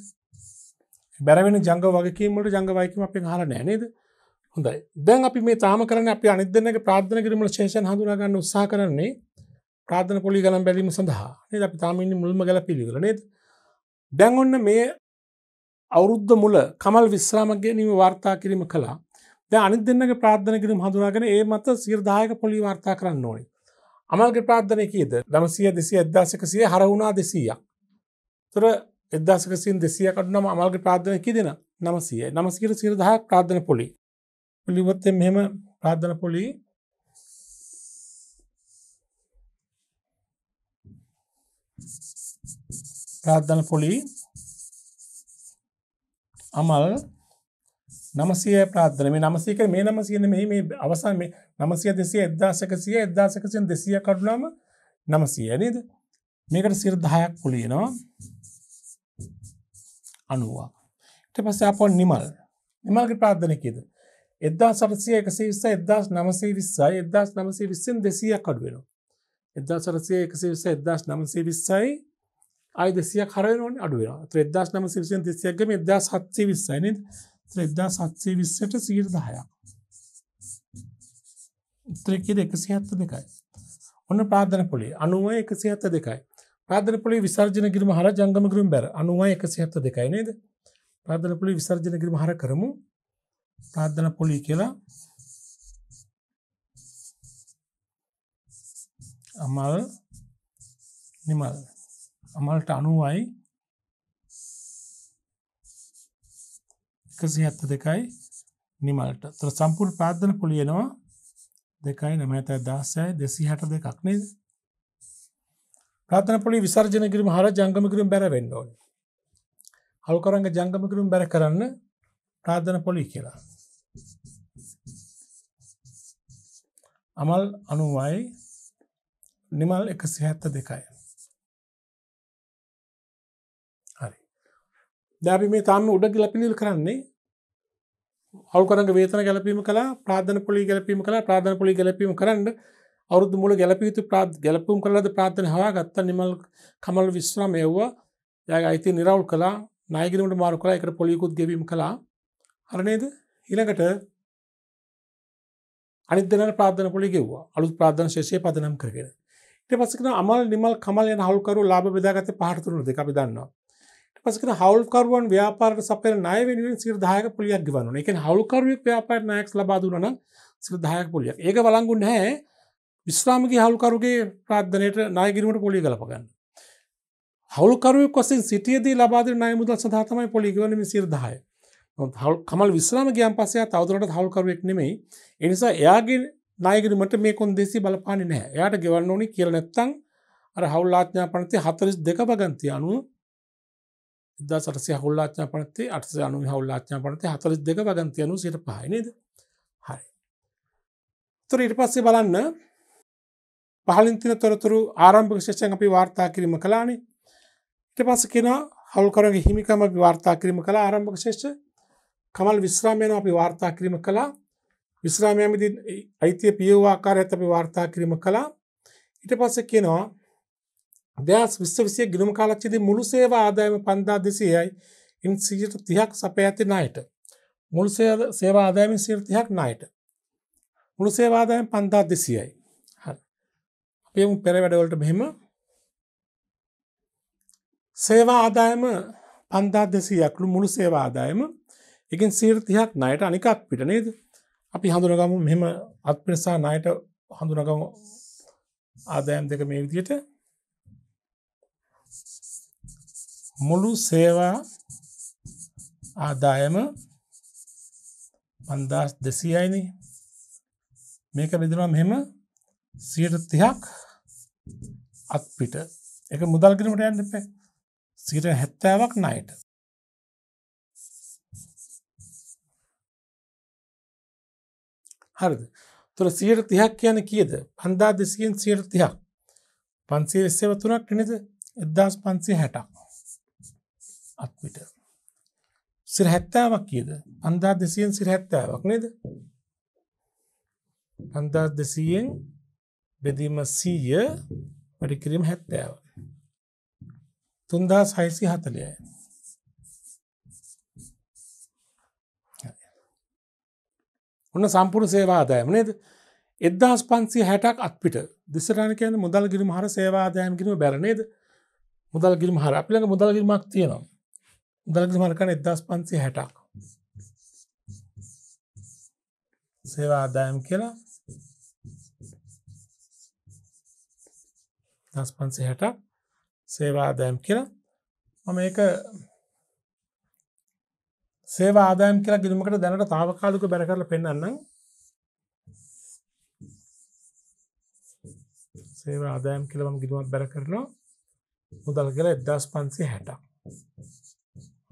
බැරවෙන ජංග වගකීමට ජංගවයිකම අපේ හර නෑනේද හොඳයි දැන් අපි මේ තාම කරන අප අනිදනක ප්‍රාධන කිරීම ශේෂන් හඳුනාගන්න උත්සා කරන්නේ ප්‍රාධන පොලි ගලම් බැලීම සඳහා නද අපි තාමන්න මුල්ම ගැල පිළිගරනෙත් දැන් ඔන්න මේ අවුරුද්ධ මුල කමල් විශ්‍රාමගේ නීම වාර්තා කිරීම කලා ද අනි දෙන්නක ප්‍රාධන කිරීම හඳුනාගෙන ඒ මත සිර්දායක පොලි වාර්තා කරන්න ඕනි අමල්ගේ ප්‍රාධනය කියද දමසිය දෙසිය එදදාසකසිය හරවුණා දෙසීයක් තුර එදදාසකසින් දෙසිය කටනම අමල්ගේ ප්‍රාධනය කිදෙන නමසිය නමසිකට සිරදාහ ප්‍රාධන පොලි පිළිවොත් මෙහෙම ප්‍රාර්ථනා පොලි ප්‍රාර්ථනා පොලි අමල් 900 ප්‍රාර්ථනා මේ 900 කියන්නේ මේ 900 නේ මේ මේ අවසන් මේ 900 200 1100 1100 200 කඩුනම 900 නේද මේකට සිර 10ක් පොලි එනවා 90ක් ඊට පස්සේ අපෝ නිමල් නිමල්ගේ ප්‍රාර්ථනා කීයද එදදා සරසිය එකසේ විස්ස එදදාස් නමසේ විස්සයි එදදාස් නමසේ විස්සෙන් දෙසියක් කඩුවෙන එදදා සරසිය එකසේ විස එදදාස් නමසේ විස්සයි අයි දෙසිය කරනන් අඩුවෙන ත්‍රෙදදාස් නම සිවිසින් දෙසියක්ගම එදදා සත්සේ විස්සයින ත්‍රෙදදා සත්සේ විස්සට සීර දහයක් ත්‍රකෙද එකසි හත්ත දෙකයි ඔන්න ප්‍රාධන පොලි අනුව එකසි හත්ත දෙකයි ප්‍රාධන පොලි විසර්ජන කිරම හර ජංගම කිරම් බැර අනුව එකසි හත්ත දෙකයි නේද ප්‍රාධන පොලි විසර්ජන කිරම හර කරමු ප්‍රාර්ථන පොලි කියලා අමල් නිමල් අමල්ට අනුවයි එකසි ඇත්ත දෙකයි නිමල්ට තර සම්පූර් පාදධන පුලියනවා දෙකයි නමඇත දස්සයි දෙසි හැට දෙකක් නේද ප්‍රාථන පොලි විසර්ජනකිරීම හර ජංගමකිරින් බැරවෙන්නඩෝ හල්කරග ජංගමකිරින් බැර කරන්න ප්‍රාධන පොලි කියලා. අමල් අනුවයි නිමල් එක සිහැත්ත දෙකයි. හරි. දැපි මේ තාම උඩ ගිල පිළිල් කරන්නේ අවකරග වේතන ගැලපීම කලා ප්‍රාධන පොලි ගැලපීම කලා ප්‍රාධන පොලි ගැලපීම කරන්න අවුදු මුල ගැලපීතු ප්‍රාත් ගැලපුම් කලද ප්‍රාථන හවා ගත්ත නිමල් කමල් විශ්‍රම එව්වා යගේ අයිති නිරවුල් කලා නායගනට මාරු කලා එකට පොලිකුත් ගැවීම කලා හරි නේද? ඊළඟට අනිත් දෙනාට ප්‍රාර්ථනා පොලි ගෙව්වා. අලුත් ප්‍රාර්ථනා ශේෂය පදනම් කරගෙන. ඊට පස්සේ කරන අමල් නිමල් කමල් යන හවුල්කරු ලාභ බෙදාගත්තේ පහට තුනට දෙක අපි දන්නවා. ඊට පස්සේ කරන හවුල්කරුවන් ව්‍යාපාරයට සපයන ණය වෙනුවෙන් සියයට 10ක පොලියක් ගෙවන්න ඕනේ. ඒ කියන්නේ හවුල්කරුවෙක් ව්‍යාපාර ණයක් ලබා දුන්නා නම් සියයට 10ක පොලියක්. ඒක වළංගු නැහැ විශ්‍රාමිකී හවුල්කරුගේ ප්‍රාර්ථනයට ණය ගිරීමට පොලිය ගලප ගන්න. හවුල්කරුවෙක් වශයෙන් සිටියේදී ලබා දෙන ණය මුදල් සඳහා තමයි පොලිය ගෙවන්නේ මේ සියයට 10. කමල් විස්්‍රාම ගයන් පසයා තවදුරට හවල්කරුවෙක් නෙමෙයි එනිසා එයාගේ නායගරමට මේ කොන් දෙසි බලපානි නෑ එයට ගෙවන්න ඕනි කියල නැත්තං අර හවුල්ලාඥා පනති හතරිස් දෙක බගන්ති අනුව ඉදා සටසය හුල්ලාඥා පනති අටස අනු හවුල්ලාඥා පනති හතරිස් දෙක ගන්ති අනු සිට පායිනද හරි තුර ඉට පස්සේ බලන්න පහලින්තින තොරතුරු ආරම්භ ශෂන් අපි වාර්තා කිරීම කලානේ ඉට පස කෙන හවල්කරගේ හිමිකම වාර්තා කිරීම කලා ආරම්භ ශේෂ කමල් විශ්‍රාමයන අපි වාර්තා කිරීම කළා විශ්‍රාමයමදි අයිතිය පියවාකාර ඇත අපි වාර්තා කිරීම කළා ඉට පස්ස කියනවා දෑස් විශ්වවිසිය ගිනුම් කාලච්චිද මුළු සේවා ආදායම පන්දා දෙසියයි ඉන් සිට තිහක් සප ඇති නයට මුළු සේවා ආදායමින් සිරතිහක් නයට මුළු සේවාදායම පන්දා දෙසියයි අපේම පෙර වැඩවලට මෙහෙම සේවා ආදායම පන්දා දෙසියක්ලු මුළු සේවාදායම එකින් සීර්තියක් නයට අනිකක් පිට නේද අපි හඳුනගමු මෙම අත්පිනිසා නයට හඳුනගමු ආදයම් දෙක මේ විදියට මුළු සේවා ආදායම පන්දස් දෙසීයයින මේක බෙදනවා මෙහෙම සියට තිහක් අත්පිට එක මුදල්ගරීමට යන්න එපේ සිට හැත්තෑවක් නයට හරිද තුර සියට තිහක් කියන කියද පන්දා දෙසියෙන් සියට තිහක් පන්සේ එස්සව තුනක් නිද එදදාස් පන්සේ හැටක් අත්විට සිර හැත්තාවක් කියද අන්දා දෙසියෙන් සිර හැත්තාවක් නේද පන්දා දෙසියෙන් බෙදීම සීය වැඩිකිරීම හැත්තාව තුන්දා සයිසි හතලයයි ඔන්න සම්පුර සේවාදායම නේද එදදාස් පන්සි හැටක් අත්පිට දිස්සටනකයන මුදල් ගිරිම හර සේවාදායම් කිරීම බැරණේද මුදල් ගිරිම හර අපිළඟ මුදල් ගිරිමක් තියෙනවා මුදල්ගි මරකන එදදාස් පන්සි හැටක් සේවාදායම් කියලා දස් පන්සි හැටක් සේවාදායම් කියලා මම ඒක සේවා ආදායම් කියලා ගිනුමකට දැනට තාවකාලික බැර කරලා පෙන්වන්නම් සේවා ආදායම් කියලා මම ගිනුමක් බැර කරනවා මුදල් කියලා 1560ක්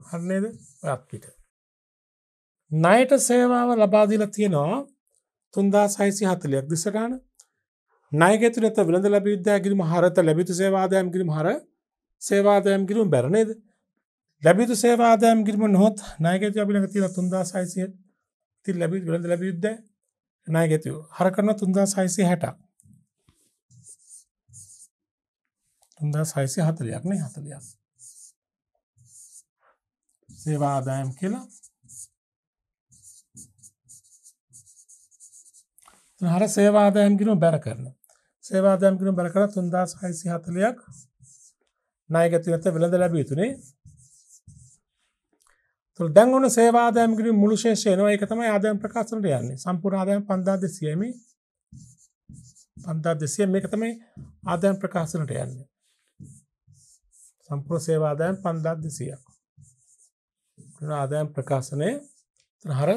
හරි නේද ඔයත් පිට ණයට සේවාව ලබා දීලා තියෙනවා 3640ක් දිසගාන ණයගැතුනත වෙළඳ ලැබි විද්‍යා ගිනුම හරත ලැබිතු සේවාදායම් ගිනුම හර සේවාදායම් ගිනුම බැර නේද ලැබියුතු සේවාදායම් කිරීම නොහොත් නායකත්වය අපි ළඟ තියෙන 3600 ඉතින් ලැබිය වෙළඳ ලැබිය යුද්ධ නායකත්වය හර කරන 3660ක් 3640ක් නේ 40ක් සේවාදායම් කියලා හර සේවාදායම් කිරීම බැර කරන සේවාදායම් කිරීම බැර කරලා 3640ක් නායකත්වයට වෙළඳ ලැබිය යුතුනේ දැන් ඔන්න සේවාදායමකිර මුළු ශේෂය එනවා ඒක තමයි ආදායම් ප්‍රකාශනට යන්නේ සම්පූර්ණ ආදායම් 5200 මේ 5200 මේක තමයි ආදායම් ප්‍රකාශනට යන්නේ සම්පූර්ණ සේවාදායම් 5200ක් වෙන ආදායම් ප්‍රකාශනයේ හර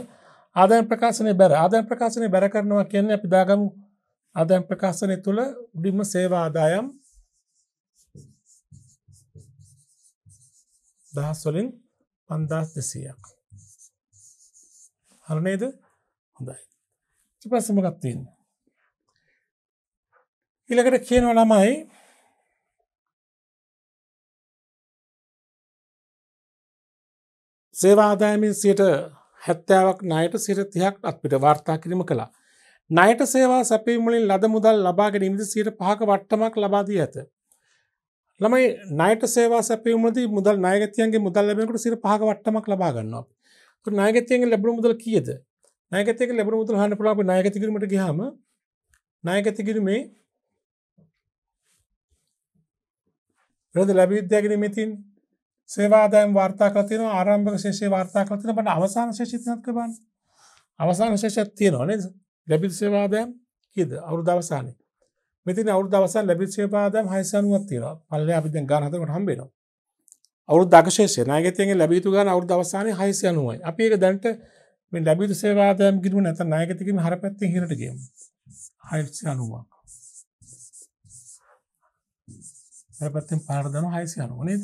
ආදායම් ප්‍රකාශනයේ බැර ආදායම් ප්‍රකාශනයේ බැර කරනවා කියන්නේ අපි දාගමු ආදායම් ප්‍රකාශනය තුළ උඩින්ම සේවා ආදායම් දහස් වලින් පන්දස් දෙසයක් හරණේද හොඳයි පස්සමකත්වන්න ඉළකට කියනව ළමයි සේවාදායමින් සිට හැත්තාවක් නයට සිර තියක් අත්පිට වාර්තා කිරීම කළා නයට සේවා සැපීමමුලින් ලද මුදල් ලබාගෙන ඉමිදි සිට පහක වට්ටමක් ලබාදී ඇත ළමයි ණයට සේවා සැපයීමේදී මුදල් ණයගැතියන්ගේ මුදල් ලැබෙනකොට සිර පහක වට්ටමක් ලබා ගන්නවා. ඒත් ණයගැතියන්ගේ ලැබුණු මුදල් කීයද? ණයගැතියන්ගේ ලැබුණු මුදල් හරින්න පුළුවන් අපි ණයගැති කිරීමට ගියාම ණයගැති කිරීමේ රද ලැබිවිද්‍යාගෙන මෙතින් සේවාදායම් වාර්තා කරලා තියෙනවා ආරම්භක ශේෂය වාර්තා කරලා තියෙනවා බට අවසාන ශේෂය තියෙනත් කරපන් අවසාන ශේෂයක් තියෙනවා නේද ලැබිච්ච සේවාදායම් කීයද අවුරුදු අවසානයේ මෙතින් අවුරුදු දවසක් ලැබිච්ච පාදම් 690ක් තියෙනවා. පල්ලේ අපි දැන් ගාන හතරකට හම්බ වෙනවා. අවුරුදු දකශේෂය ණයගැතියන්ගේ ලැබිය යුතු ගාන අවුරුදු අවසානයේ 690යි. අපි ඒක දැනට මේ ලැබිය යුතු සේවාදාම් කිරුව නැත්නම් ණයගැතියගේ හර පැත්තෙන් හිරට ගියමු. 690ක්. හර පැත්තෙන් පාර දම 690 නේද?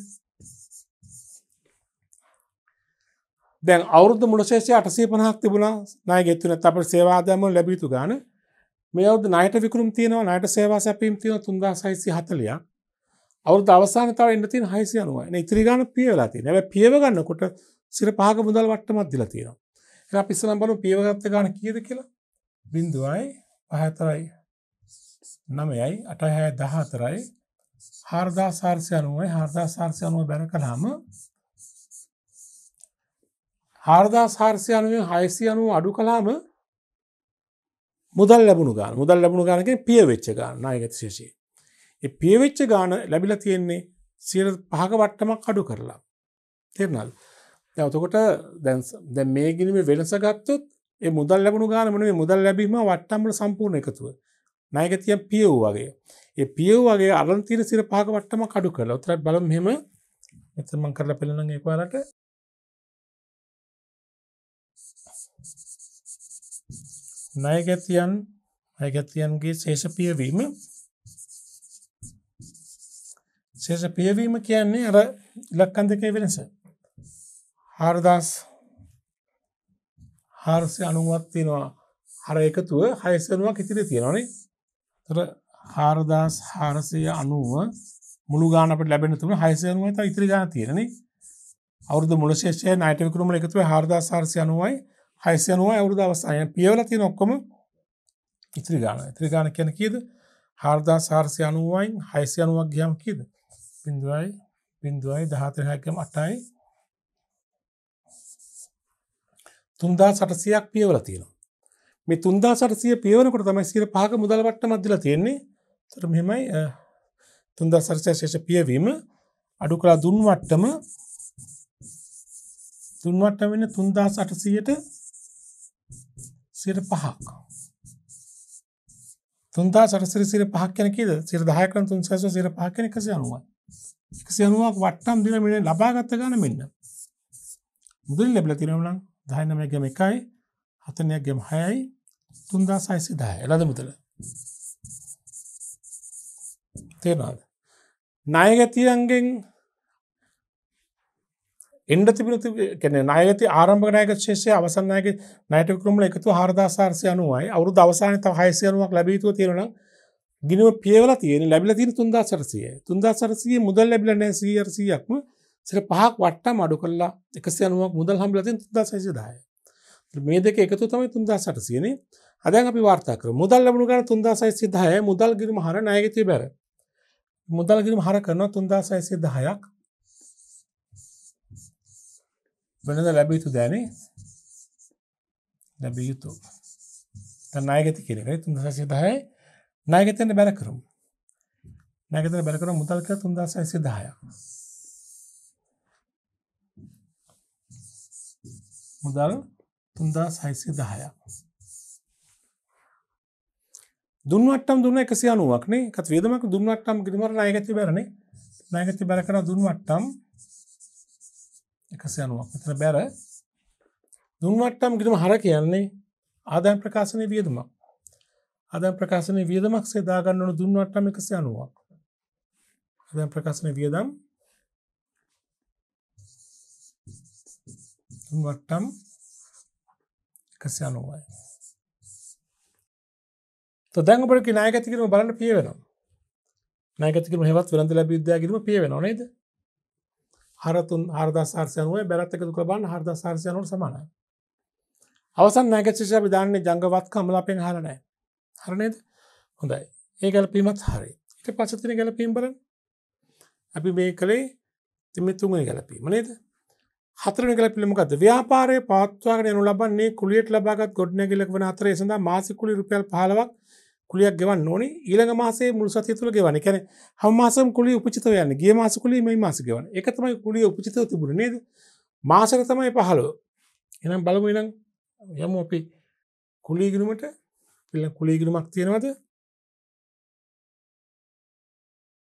දැන් අවුරුදු මුල ශේෂය 850ක් තිබුණා. ණයගැතිය නැත්නම් අපේ සේවාදාම් වල ලැබිය යුතු ගාන 690 මේ අවුරුදු ණයට විකුණුම් තියෙනවා ණයට සේවා සැපයීම් තියෙනවා 3640ක් අවුරුදු අවසානයේ තව එන්න තියෙන 690යි නේ ඉතිරි ගන්න පියවලා තියෙන හැබැයි පියව ගන්නකොට සිර පහක මුදල් වට්ටමක් දීලා තියෙනවා එහෙනම් අපි ඉස්සෙල්ලා බලමු පියව ගත්ත ගාණ කීයද කියලා 0.54යි 9යි 8යි 14යි 4490යි 4490 බැර කළාම 4490 690 අඩු කළාම මුදල් ලැබුණු ගාන මුදල් ලැබුණු ගානක පියවෙච්ච ගාන අයගත ශේෂය. පියවෙච්ච ගාන ලැබිල තියෙන්නේ සියල පහක වට්ටමක් අඩු කරලා. තෙරනල් යතකොට දැ මේ ගිනිම වෙනස ගත්තොත් ඒ මුදල් ලැබුණු ගානමන මුදල් ලැබීම වට්ටම්ට සම්පූර්ණ එකතුව. නායගතියන් පියව් වගේ. ඒ පියව් වගේ අරන්තීර සිර පහක වට්ටම කඩු කරලා උතරත් බලම් හෙම එතමන් කරලා පෙළනගේ පාරට ණයගැතියන් ණයගැතියන්ගේ ශේෂ පියවීම ශේෂ පියවීම කියන්නේ අර ඉලක්කම් දෙකේ වෙනස 4490ක් තියෙනවා හර එකතුව 690ක් ඉතිරි තියෙනවානේ ඒතර 4490 මුළු ගාන අපිට ලැබෙන තුන 690යි තව ඉතිරි ගාන තියෙනනේ අවුරුදු මුල ශේෂය ණයට විකුණුම එකතුව 4490යි 690 අවුරුදු අවසන් පියවලා තියෙන ඔක්කොම ඉතිරි ගාන. ඉතිරි ගාන කියන්නේ කීයද? 4490න් 690ක් ගියම කීයද? 0.0 0.146 ගියම 8යි 3800ක් පියවලා තියෙනවා. මේ 3800 පියවනකොට තමයි 105ක මුදල් වට්ටමක් දීලා තියෙන්නේ. ඒතර මෙහෙමයි 3800 ශේෂ පියවීම අඩු කරලා දුන් වට්ටම දුන් වට්ටම වෙන්නේ 3800ට සියට පහක් තුන්දා සරසිර සිර පහක් කියන කීද සිර දහයකන තුන් සැසුව සිර පහක් කියන එකසි අනුවයි එකසි අනුවක් වට්ටම් දින මෙන්න ලබාගත්ත ගාන මෙන්න මුදුල් ලැබිලා තියෙනවා නම් 19 ගම 1යි 49 ගම 6යි 3610 එළද මුදල තේරෙනවද ණය ගැතියන්ගෙන් එන්ඩ තිබෙන කැන නායති ආරම්භනායක ශේෂය අවසන්නයක නයටකරමල එකතු හරදාසාර්සය අනුවයි අවුරු දවසාන ත හයිසියරුවක් ලැබීතුව තියෙනන ගිනව පියවල තියෙන ලැබිල තින තුන්දා සරසිය තුන්දා සරසිය මුදල් ලැබිලනෑ සීරසියක්ම සිර පහක් වට්ටා මඩු කරලා එකසි අනුවක් මුදල් හම්බලතින් තුදා සයිසිදාය මේ දෙක එකතු තමයි තුන්දා සටසියන අදැන් අපි වාර්තාකර මුදල් ලැබුණු ගන තුන්දා සයිසිදාය මුදල් ගිරිම හර නායගතිය බැර මුදල් ගිරිම හර කරන තුන්දා සයිසිදහයක් වෙනද ලැබ යුතු දැනේ ලැබ යුතු නායගති කෙනෙකයි තුන්දසය දහයි නායගතයට බැර කරුම් නැගතන බැරකර මුදල්ක තුන්දස ඇසි දාය මුදල් තුන්දා සයිසි දහය දුන්වටම් දුන්න එකසි අනුවක්නේ එකත් වේදමක් දුන්නටම් ගිරිමර නායගති බැරණ නායගති බැරකර දුන්වටම් එකස යනුවක් මෙතන බැර දුන්වට්ටම් ගිරම හර කියන්නේ ආදායම් ප්‍රකාශනය වියදමක් ආදායම් ප්‍රකාශනය වියදමක් සේදා ගන්නවන දුන්වට්ටම් එකස යනුවක් ආදායම් ප්‍රකාශනය වියදම් දුන්වට්ටම් එකස යනුවයි දැන් ඔබට නායකතිකරම බලන්න පියවෙනවා නායකතිකරම හෙවත් වෙළඳ ලැබ යුද්ධය කිරීම පියවෙනවා නේද හරතුන් හර්දසාර්සයනුව බැලත් එකතු කරබන් හර්දසාර්සයනුට සමානයි. අවසන් නැගචිෂ විධාන්නේ ජංගවත් කමලපෙන් හරණෑ හරණේද හොඳයි ඒ ගැලපීමත් හරි ඉට පසතින ගැලපීම් බලන් අපි මේ කළේ තිමිත්තුගනි ගැලපීම නේද හතර කලපිලිමකද ව්‍යාපාරය පාත්වාගෙන යනු ලබන්නේ කුලියට ලබාගත් ගොඩ්නැගලක් වන අතර සඳ මාසිකුලි රුපියල් පහලවක් කුලියක් ගෙවන්න ඕනේ ඊළඟ මාසේ මුල් සතිය තුල ගෙවන්න. ඒ කියන්නේ හැම මාසෙම කුලිය උපචිතව යන්නේ. ගිය මාස කුලිය මේ මාස ගෙවන්න. ඒක තමයි කුලිය උපචිතව තිබුණේ නේද? මාසෙක තමයි 15. එහෙනම් බලමු ඊළඟ යමු අපි කුලිය ගිණුමට. ඊළඟ කුලිය ගිණුමක් තියෙනවද?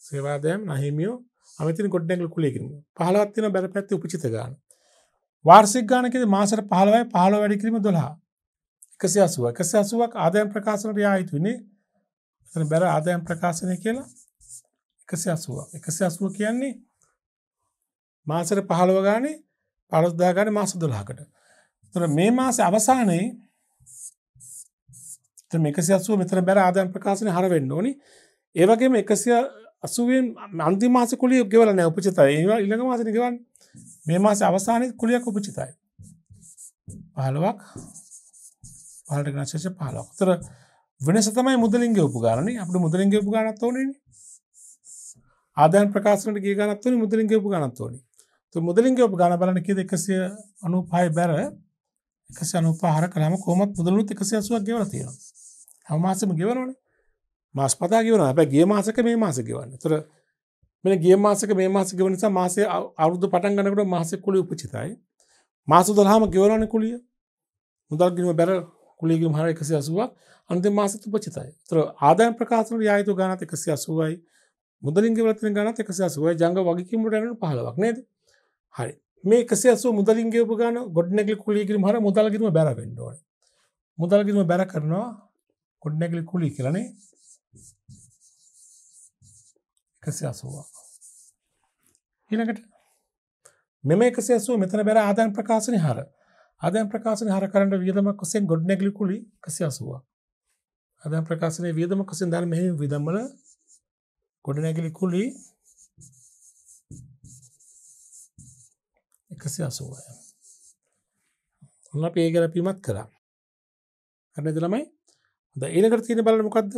සේවාදෑම් නහිමියෝ අමිතින් ගොඩනැගිලි කුලිය ගිණුම. 15ක් තියෙන බැලපැත්තේ උපචිත ගාන. වාර්ෂික ගාන කියන්නේ මාසෙට 15යි 15 වැඩි කිරීම 12. එකසි අසුව එකස අසුවක් ආදයම් ප්‍රකාශනට යා යුතුනේ එතන බැර ආදයම් ප්‍රකාශනය කියලා එකසි අසුව එකසි අසුව කියන්නේ මාසර පහළව ගානේ පලොස්දා ගන මාස දොලාකට තර මේ මාස අවසානයේ මේකසි අසුව මෙතර බැර ආදයම් ප්‍රකාශනය හර වෙන්න ඕනි ඒවගේම එකසිය අසුවෙන් අන්ති මාස කුලිය ගෙවල නෑ උපචිතයි ඒවා ඉළඟ මාසන ගවන් මේ මාස අවසානය කුලියක් උපචිතයි පහලවක් පහට ගෙන ශේෂ පහලක්. තර වෙනස තමයි මුදලින්ගේ උපකාරණේ අපිට මුදලින්ගේ උපකාරණත් ඕනේ. ආදායම් ප්‍රකාශනට ගිය ගණනත් ඕනේ මුදලින්ගේ උපකාරණත් ඕනේ. તો මුදලින්ගේ උපකාරණ බලන්න කීයද 195 බැර 195 හර කළාම කොහොමත් මුදලුත් 180ක් ගෙවලා තියෙනවා. හැම මාසෙම ගෙවනවනේ. මාස පතා ගෙවනවා. හැබැයි ගිය මාසක මේ මාසෙ ගෙවන්නේ. ඒතර මෙන්න ගිය මාසක මේ මාසෙ ගෙවන නිසා මාසයේ අවුරුද්ද පටන් ගන්නකොට මාසෙ කුලිය උපචිතයි. මාස 12ම ගෙවනවනේ කුලිය. මුදල් ගිනුව බැර කුලේගේ මහර එකසි අසුවක් අන්ති මාසතු පචිතයි තර ආදායම් ප්‍රකාශන යායුතු ගානත එකසි අසුවයි මුදලින්ග වලතින ගානත එකසි අසුවයි ජංග වගකීමට යන පහලවක් නේද හරි මේ එකසි අසු මුදලින්ගේ උපගාන ගොඩනැගලි කුලීගිරි මහර මුදල් කිරීම බැර වෙන්න ඕනේ මුදල් කිරීම බැර කරනවා ගොඩනැගලි කුලී කියලානේ එකසි අසුවක් ඊළඟට මෙම එකසි අසුව මෙතන බැර ආදායම් ප්‍රකාශන හර ආදායම් ප්‍රකාශනය හර කරන්න වියදමක් වශයෙන් ගොඩනැගිලි කුලි 180ක්. ආදායම් ප්‍රකාශනයේ වියදමක් වශයෙන් දාන මෙහි වියදම වල ගොඩනැගිලි කුලි 180යි. ඔන්න අපි ඒ ගැන පිමත් කළා. හරිද ළමයි? හොඳයි ඊළඟට තියෙන බලන්න මොකද්ද?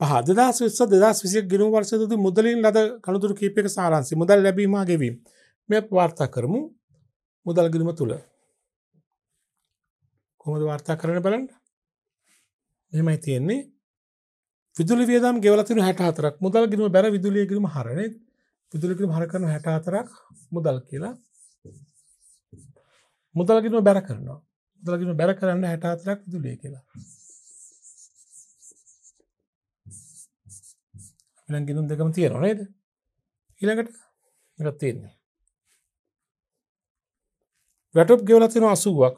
පහ 2020 2021 ගිණුම් වර්ෂයේදී මුදලින් ලද කනතුරු කීපයක සාරාංශය මුදල් ලැබීම ආගෙවීම. මේ අපි වාර්තා කරමු. මුදල් ගිණුම තුල කොහොද වාර්තා කරන බලන්න මෙමයි තියෙන්නේ විදුල වියදම් ගෙවලතින හැටහතරක් මුදල් ගිරීම බැර විදුලිය කිරීම හරණය විදුලිකිරීම හර කරන හැටහතරක් මුදල් කියලා මුදල්ගිරීම බැර කරනවා මුදල්ගිරීම බැර කරන්න හැටහතරක් විදුලිය කියලා ගෙනුම් දෙකම තියෙනවා නේද ඊළඟට එකත් තියෙන්නේ වැටුප් ගෙවලතින අසුවක්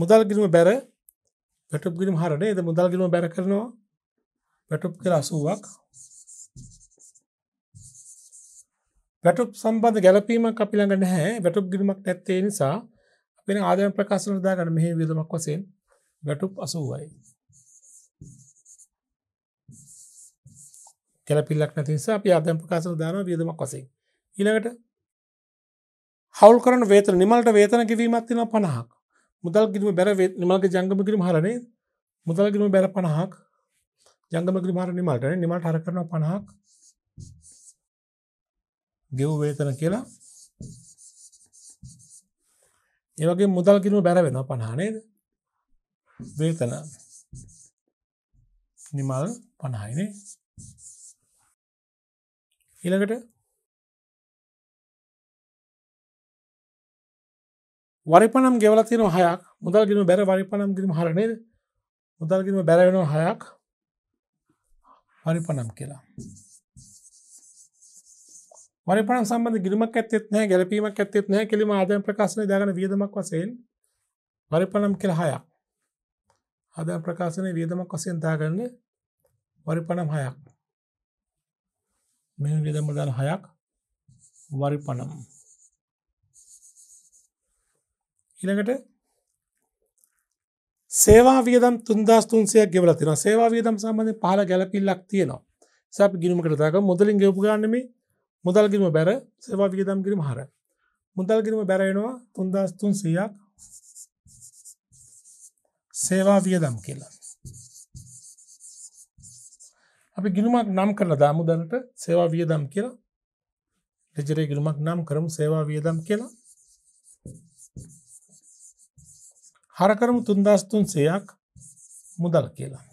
මුදල් ගිරීම බැර වැටුප් ගිරිම් හරනේ ද මුදල් ගිරීම බැර කරනවා වැටුප් කර අසුවක් වැටුප් සම්බන්ධ ගැලපීමක් අපි ළඟ නැහැ වැටුප් ගිරිමක් නැත්තේ නිසා අපෙන ආදායම් ප්‍රකාශන දා ගන්න මෙහි වියදමක් වශයෙන් වැටුප් 80යි ගැලපිල්ලක් නැති නිසා අපි ආදායම් ප්‍රකාශන දානවා වියදමක් වශයෙන් ඊළඟට හවුල් කරන වේතන නිමල්ට වේතන ගෙවීමක් තියෙනවා 50ක් මුදල් ගිරීම බැර නිමල්ගේ ජංගම කිරීම හරනේ මුදල් ගිරීම බැර පණහක් ජංගම කිරීම හර නිමල්ට නිමල්ට හර කරන පණහක් ගෙව් වේතන කියලා ඒවගේ මුදල් කිරීම බැර වෙන පණහනේද වේතන නිමල් පණහයිනේ ඊළඟට වරිපනම් ගෙවල තින හයක් මුදල්ගෙන බැර වරිපනම් කිරීම හරණේද මුදල්ගෙන බැරවෙන හයක් වරිපනම් කියලා වරිපන සම්බඳ ගිරිමක් ඇත්තෙත් නෑ ගැලපීමක් ඇත්තෙත් නෑ කෙලිම ආදයන් ප්‍රකාශනය දාගන වියදමක් වසයෙන් වරිපනම් කෙල හයක් අද ප්‍රකාශනය වියදමක් වසයෙන් දාගන්න වරිපනම් හයක් මෙ වියදම දාන හයක් වරිපනම් ඊළඟට සේවා වියදම් 3300ක් ගෙවලා තියෙනවා. සේවා වියදම් සම්බන්ධයෙන් පහළ ගැළපිල්ලක් තියෙනවා. ඒස අපි ගිණුමකට දාගමු. මුදලින් ගෙවපු ගාන්නේ මේ මුදල් ගිණුම බැර සේවා වියදම් ගිණුම හර. මුදල් ගිණුම බැර වෙනවා 3300ක් සේවා වියදම් කියලා. අපි ගිණුමක් නම් කරලා දාමු දැනට සේවා වියදම් කියලා. ලෙජරේ ගිණුමක් නම් කරමු සේවා වියදම් කියලා. හරකරමු තුන්දස්තුන් සයක් මුදල් කියලා.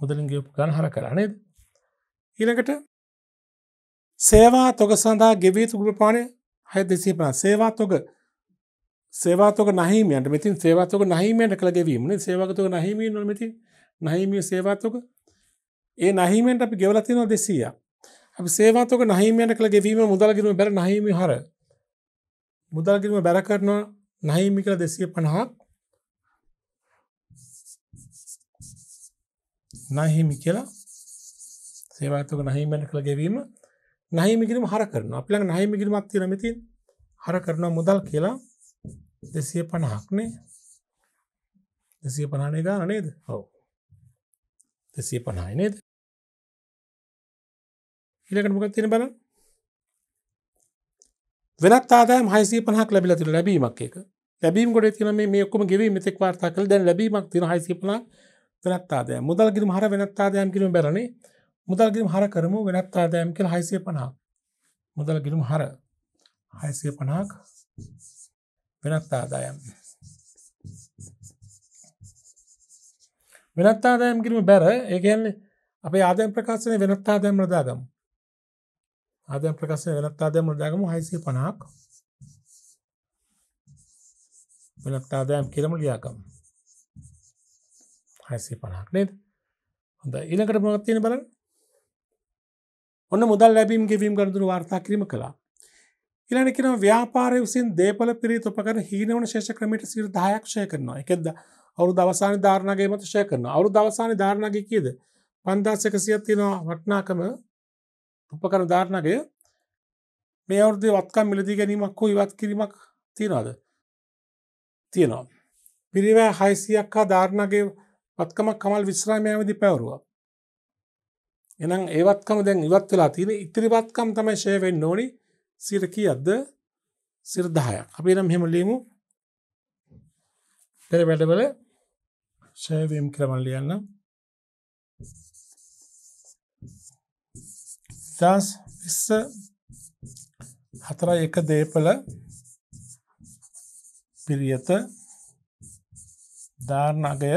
මුදලින්ගේ ගන් හර කරනේද. ඊළඟට සේවා තොග සඳහා ගෙවී තුගුලපානය හය දෙසේ පන සේවා තොග සේවාතක නහිමයන්ට මෙතින් සේවාතක නහිමයට කළ ගෙවීමන සේවාතක නහිමී නොමති නහිමිය සේවාතක ඒ නහිමෙන්ට අපි ගෙවලතිනො දෙසීය අප සේවාතක නහිමයට කළ ගෙවීම මුදල්ගරීම බැර නහිමි හර මුදල්ගරීම බැර කරනවා නහිමික දෙසිය පණහක් නහිමි කියලා සේවාතක නහිමැන කළ ගැවීම නහිමිකිරීම හර කරන අපිළඟ නහිමිකිරීමක් තියෙන මෙති හර කරන මුදල් කියලා දෙසිය පණහක්නේ දෙසිය පණානය ගාන නේද ඔව දෙසිය පණයි නේද ඉලකට මොකක් තියෙන බලන්න වෙනත් ආදායම් 650ක් ලැබිලා තිබුණා ලැබීමක් එක. ලැබීම ගොඩ තින මේ ඔක්කම ගෙවී මෙතෙක් වාර්තා කළ දැන් ලැබීමක් තින හයිසිපනා තනත්තාද මුදල්ගිරම් හර වෙනත්තාදයම් කිරීම බැරණ මුදල්ගිරම් හර කරම වෙනත්තාදයම් කළ හයිසිය පනා මුදල්ගිරම් හර හයිසිය පනාක් වෙනත්තාදායම් වෙනත්තාදායම් කිරීම බැර ඒගැන්නේ අපේ ආදයම් ප්‍රකාශනය වෙනත්තාදයම් රදාගම් ආදයම් ප්‍රකාශය වෙනත්තාදයම් රදාගම හයිසිය පනාක් මිලක් ආදායම් කියලම ලියාගමු. 650ක් නේද? හොඳයි ඊළඟට මොකක්ද තියෙන්නේ බලන්න. ඔන්න මුදල් ලැබීම් ගෙවීම් ගනුදෙනු වාර්තා කිරීම කළා. ඊළඟට කියනවා ව්‍යාපාරය විසින් දේපල පිරිත් උපකරණ හීනවන ශේෂ ක්‍රමයට සියලු 10ක් ෂෙයා කරනවා. ඒකද අවුරුදු අවසානයේ ධාරණාගේ මත ෂෙයා කරනවා. අවුරුදු අවසානයේ ධාරණාගේ කීයද? 5100ක් තියෙනවා වටිනාකම උපකරණ ධාරණාගේ මේ අවුරුද්දේ වත්කම් මිලදී ගැනීමක් හෝ ඉවත් කිරීමක් තියනවාද තියෙනවා. පිරිවෑ හයිසියක් හා ධාරණගේ පත්කමක් කමල් විශ්‍රාමයාවදි පැවරුවා. එනම් ඒවත්කම දැන් ඉවත් වෙලා තියෙන ඉතිරිවත්කම් තමයි ෂය වෙන්න ඕනි සිරකී අද්ද සිරදාහයක්. අපි නම් හෙම ලියමු පෙර වැඩවල ෂයවීම් ක්‍රමල් ලියන්න. දස් විස්ස හතරයි එක දේපල පිරියත ධාරණගය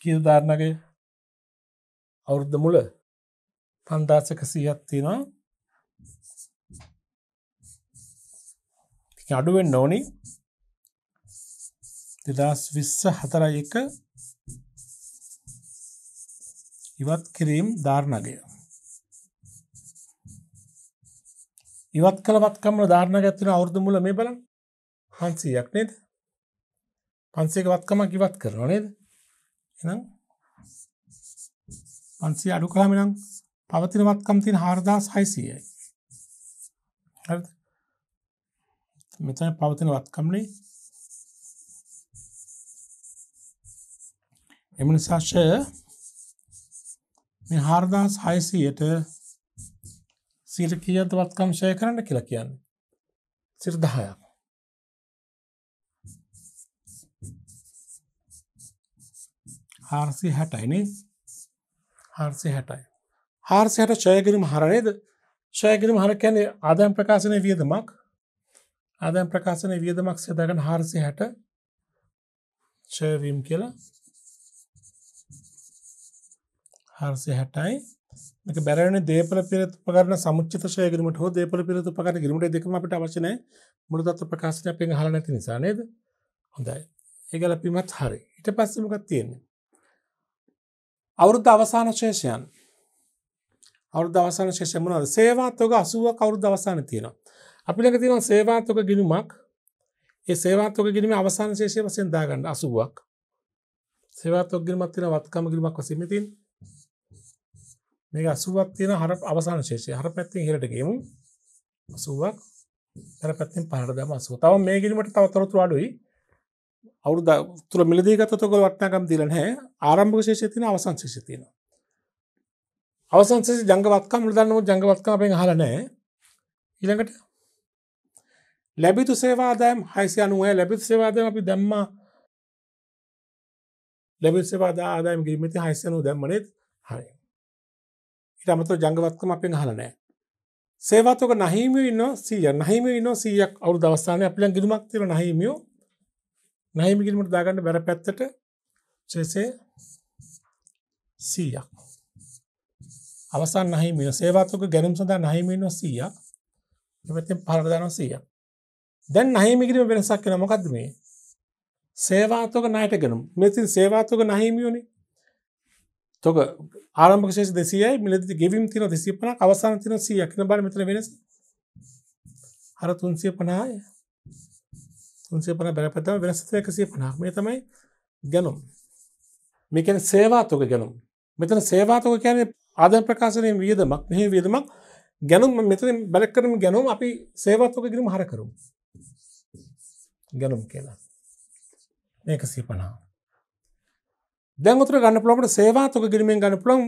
කිය ධාරණගය අවුරුද්ධ මුල පන්දාසක සීහත්තිනවා අඩුවෙන් නෝනි දෙදස් විස්ස හතරයි එක ඉවත් කිරීම් ධාරණගය ඉවත් කළ වත්කම ධාරණ ගත්තින අවුරදු මුල මේ බලන් 500ක් නේද? 500ක වත්කමක් ඉවත් කරනවා නේද? එහෙනම් 500 අඩු කළාම නම් පවතින වත්කම් තියෙන 4600යි. හරිද? මෙතන පවතින වත්කම්නේ එම නිසා ෂය මේ 4600ට සිට කීයද වත්කම් ෂය කරන්න කියලා කියන්නේ? සිට 10ක්. හාර්සය හැටයිනේ හාර්සය හැටයි. හාර්සයට ශයකිරීම හරනේද ශයකිරීම හර කැනේ ආදයම් ප්‍රකාශනය වියදමක් ආදයම් ප්‍රකාශනය වියදමක් සදගන හාර්සය හැට ශයවීම් කියලා හාර්සය හැටයි එක බැරන දේපල පිරත් පරන සමුචිත ශයකරීමට හෝ දේපල පිරතු පකර කිරීමට දෙකම අපට අවශ්‍යනය මුළුදත්ව ප්‍රකාශනය අපෙන් හල නැති නිසා නේද හොඳයි ඒගල පිමත් හරි ඉට පස්සමකත් තියෙන්නේ අවුරුද්ධ අවසාන ශේෂයන් අවුරුද්ධ අවසාන ශේෂය මොනවද සේවාත්වක 80ක් අවුරුද්ධ අවසානයේ තියෙනවා අපි ළඟ තියෙනවා සේවාත්වක ගිණුමක් ඒ සේවාත්වක ගිණුමේ අවසාන ශේෂය වශයෙන් දාගන්න 80ක් සේවාත්වක ගිණුමක් තියෙනවා වත්කම ගිණුමක් වශයෙන් ඉතින් මේක 80ක් තියෙන හර අවසාන ශේෂය හර පැත්තෙන් ඉහළට ගියමු 80ක් හර පැත්තෙන් පහළට දාමු 80 තව මේ ගිණුමට තව තොරතුරු අඩුයි අවුරුද තුර මිලදී ගතතකො වටනාකම් දීලනෑ ආරම්භ ශේෂතින අවසන් ශේෂතියෙන. අවසන්ස ජංගවත්කම් මුදන්නම ජංගවත්කාපෙන් හලනෑ ඉළඟට ලැබිතු සේවාදෑම් හයිසි අනුවය ලැබිත් සේවාදම අපි දැම්ම ලැබි සේවාදාදායම් ගීමති හයිසයනු දැම්මනෙත් හරි. ඉරමත ජංගවත්කම අපෙන් හලනෑ. සේවාතක නහිමිය ඉන්න සීය නහිමිය ඉන්න සීයක් අවු දවස්ථානය අපලන් ගිරුමක් තිර නහිමියෝ නයිම කිරීමට දාගන්න බැර පැත්තට සෙසේ 100ක්. අවසන් නහිම වෙන සේවාත්මක ගැනුම් සඳහා නහිම වෙනවා 100ක්. එපැත්තෙන් පහළට දානවා 100ක්. දැන් නහිම කිරීම වෙනසක් වෙනවා මොකද්ද මේ? සේවාත්මක ණයට ගැනුම්. මෙතින් සේවාත්මක නහිමියෝනේ. තොක ආරම්භක ශේෂ 200යි මිලදී ගෙවීම් තියෙනවා 250ක් අවසාන තියෙනවා 100ක්. කියන බාර මෙතන වෙනස. අර 350යි උන්සේ පන බැරපතම වෙනස්ත එකසිය පනහමේ තමයි ගැනුම් මේකැන සේවාතක ගැනුම් මෙතන සේවාතක කියන ආද ප්‍රකාශනය වියදමක් මෙහි වියදමක් ගැනුම් මෙතන බැලක්කරම ගැනුම් අපි සේවාතක කිරීම හරකරු ගැනුම් කියලා ඒකසිය පනා දැන්තුර ගන්න පලොකට සේවාතක කිරීමෙන් ගන්න පුළොන්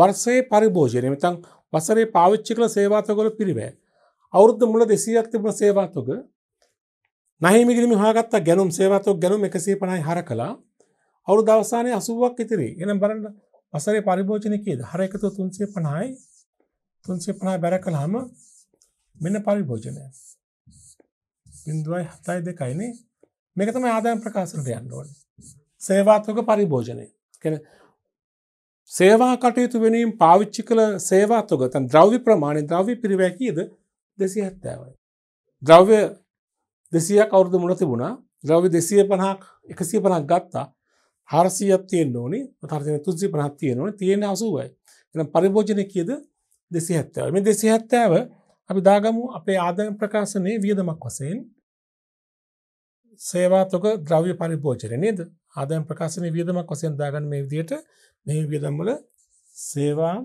වර්සේ පරිභෝජනය මෙතන් වසරේ පාවිච්චි කළ සේවාතකොල පිරිවෑ අවුද්ධ මුල දෙසීයක් තිබුණ සේවාතක නහිමිගිරිම හාගත්ත ගැනුම් සේවතක් ගැනුම් එකසේ පනයි හර කලා අවු දවසානය අසුවක් ඉතිරි එන බරන්න වසරේ පරිභෝජනකයේද හර එකතු තුන්සේ පනහයි තුන්සේ පනා බැර කළහම මෙන්න පරිභෝජනය බින්දුවයි හතයි දෙකයිනේ මේකතම ආදායම් ප්‍රකාශනට යන්නඕන සේවාත්මක පරිභෝජනය කෙන සේවා කටයුතු වෙනීම් පාවිච්චි කළ සේවාත්තුගතන් ද්‍රව්‍ය ප්‍රමාණය ද්‍රව්‍ය පිරිවැකීද දෙසි හැත්තෑවයි. ද්‍රව්‍ය දෙසියක් අවුරුදු මුල තිබුණා ද්‍රව්‍ය දෙසිය පනහක් එකසිය පනක් ගත්තා හාරසියක් තියෙන් ඕනි තර්තන තුද්සි පනහත් තියෙනවන තියෙන අසුවයි එන පරිභෝජනය කියද දෙසි හැත්තව මේ දෙසි හැත්තෑව අපි දාගමු අපේ ආදන ප්‍රකාශනය වියදමක් වසයෙන් සේවාතක ද්‍රව්‍ය පරිභෝජනය නේද ආදයන් ප්‍රකාශනය වියදමක් වසයෙන් දාගන්න මේ විදියට මේ වියදම්වල සේවා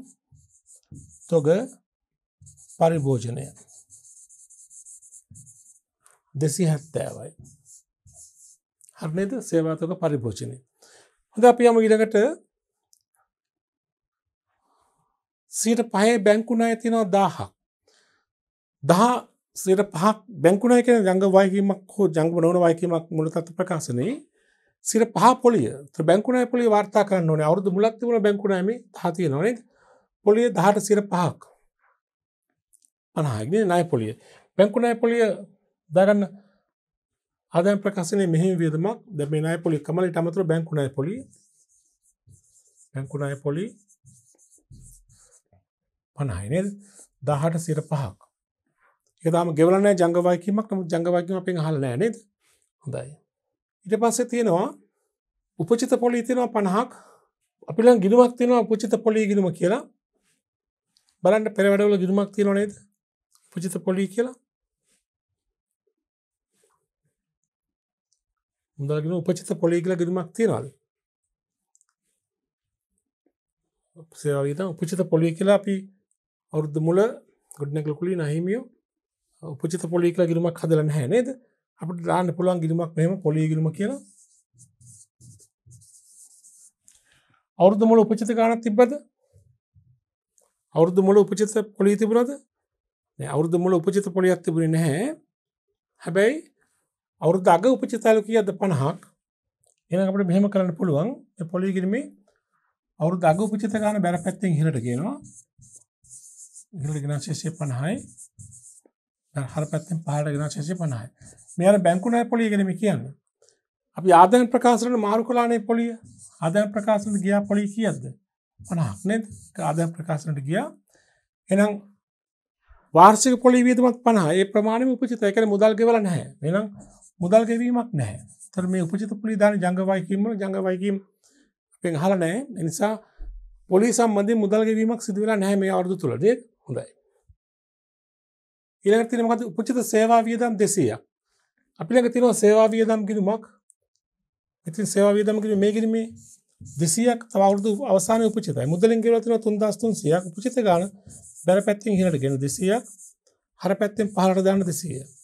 තොග පරිභෝජනය දෙසි හැත්තෑවයි. හරනේද සේවාතක පරිභෝජනය. හොඳ අපි යම ඉඩකට සීට පහේ බැංකුණා ඇතිනවා දාහක්. දහ සට පහක් බැංකුණය කෙන ජංග වයකීමක් හෝ ජංග නවන වයකීමක් මුලතත් ප්‍රකාශනයේ සිර පහ පොලිය බැංකුණයි පොලි වාර්තා කරන්න ඕනේ අවුදු මුලත්තිවන බැංකුණනම හතිය නොනේ පොලිය දහට සිර පහක් පනහාගෙන නය පොලිය බැංකුණයි පොලිය දගන්න ආදයන් ප්‍රකාශනය මෙහිම වියදමක් ද මේ නය පොලි කමලට අමතර බැංකුණය පොලි බැංකුණය පොලි පණයිනල් දහට සිර පහක් එකදාම ගෙවලන ජංගවායකීමක් නමු ජංගවාකම අපෙන් හල් නෑනෙද හොඳයි ඉට පස්සේ තියෙනවා උපචිත පොලි තියෙනවා පණහක් අපිලන් ගිරුවක් තියෙනවා උපචිත පොලි ගිරුම කියලා බලන්න පෙරවැඩවල ගිරුමක් තියෙනවා නේද උපචිත පොලි කියලා මුදල්ගෙන උපචිත පොලි කියල ගිරිමක් තියෙනවාද සේවාගත උපචිත පොලි කියලා අපි අවුද්ධ මුල ගොඩ්නැකලකුලි නහිමියෝ උපචිත පොලි කියලා ගිරිමක් හදලන හැනේද අපට දාන්න පුළුවන් ගිරිමක් මෙම පොලි ගිරිම කියලා අවුද්ධ මුල උපචිත ගානක් තිබ්බද අවුද්ධ මුල උපචිත පොලි තිබරද අවුද්ධ මුල උපචිත පොලියක් තිබුණ නැහැ හැබැයි අවුරුදු අග උපචිතාලු කියද පණහක් එන අපට මෙහෙම කරන්න පුළුවන් පොලි කිරීමේ අවුරු දග උපචිත ගාන බැර පැත්තෙන් හිරට කියනවා ඉහළට ගෙනා ශේෂය පණහයි හර පැත්තෙන් පහට ගෙනා ශේෂය පණහයි මෙයාර බැංකු ණය පොලිය ගැනීම කියන්න අපි ආදායම් ප්‍රකාශනට මාරු කළානේ පොලිය ආදායම් ප්‍රකාශනට ගියා පොලිය කීයක්ද 50ක් නේද ආදායම් ප්‍රකාශනට ගියා එහෙනම් වාර්ෂික පොලි වියදමත් 50 ඒ ප්‍රමාණයම උපචිත ඒ කියන්නේ මුදල් ගෙවලා නැහැ එහෙනම් මුදල් ගෙවීමක් නැහැ. ඒතර මේ උපචිත පුලිදාන ජංගවයිකීම් වල ජංගවයිකීම් අපෙන් අහලා නැහැ. ඒ නිසා පොලිස් සම්බන්ධයෙන් මුදල් ගෙවීමක් සිදු වෙලා නැහැ මේ අවුරුදු තුලදී. හොඳයි. ඊළඟට තියෙන මොකද උපචිත සේවා වියදම් 200ක්. අපි ළඟ තියෙනවා සේවා වියදම් කිරීමක්. ඉතින් සේවා වියදම් කිරීම මේ කිරීමේ 200ක් තව අවුරුදු අවසානයේ උපචිතයි. මුදලෙන් ගෙවලා තියෙනවා 3300ක් උපචිත ගාන බැලපැත්තෙන් ඉහළට ගෙන 200ක්. හර පැත්තෙන් පහළට දාන්න 200ක්.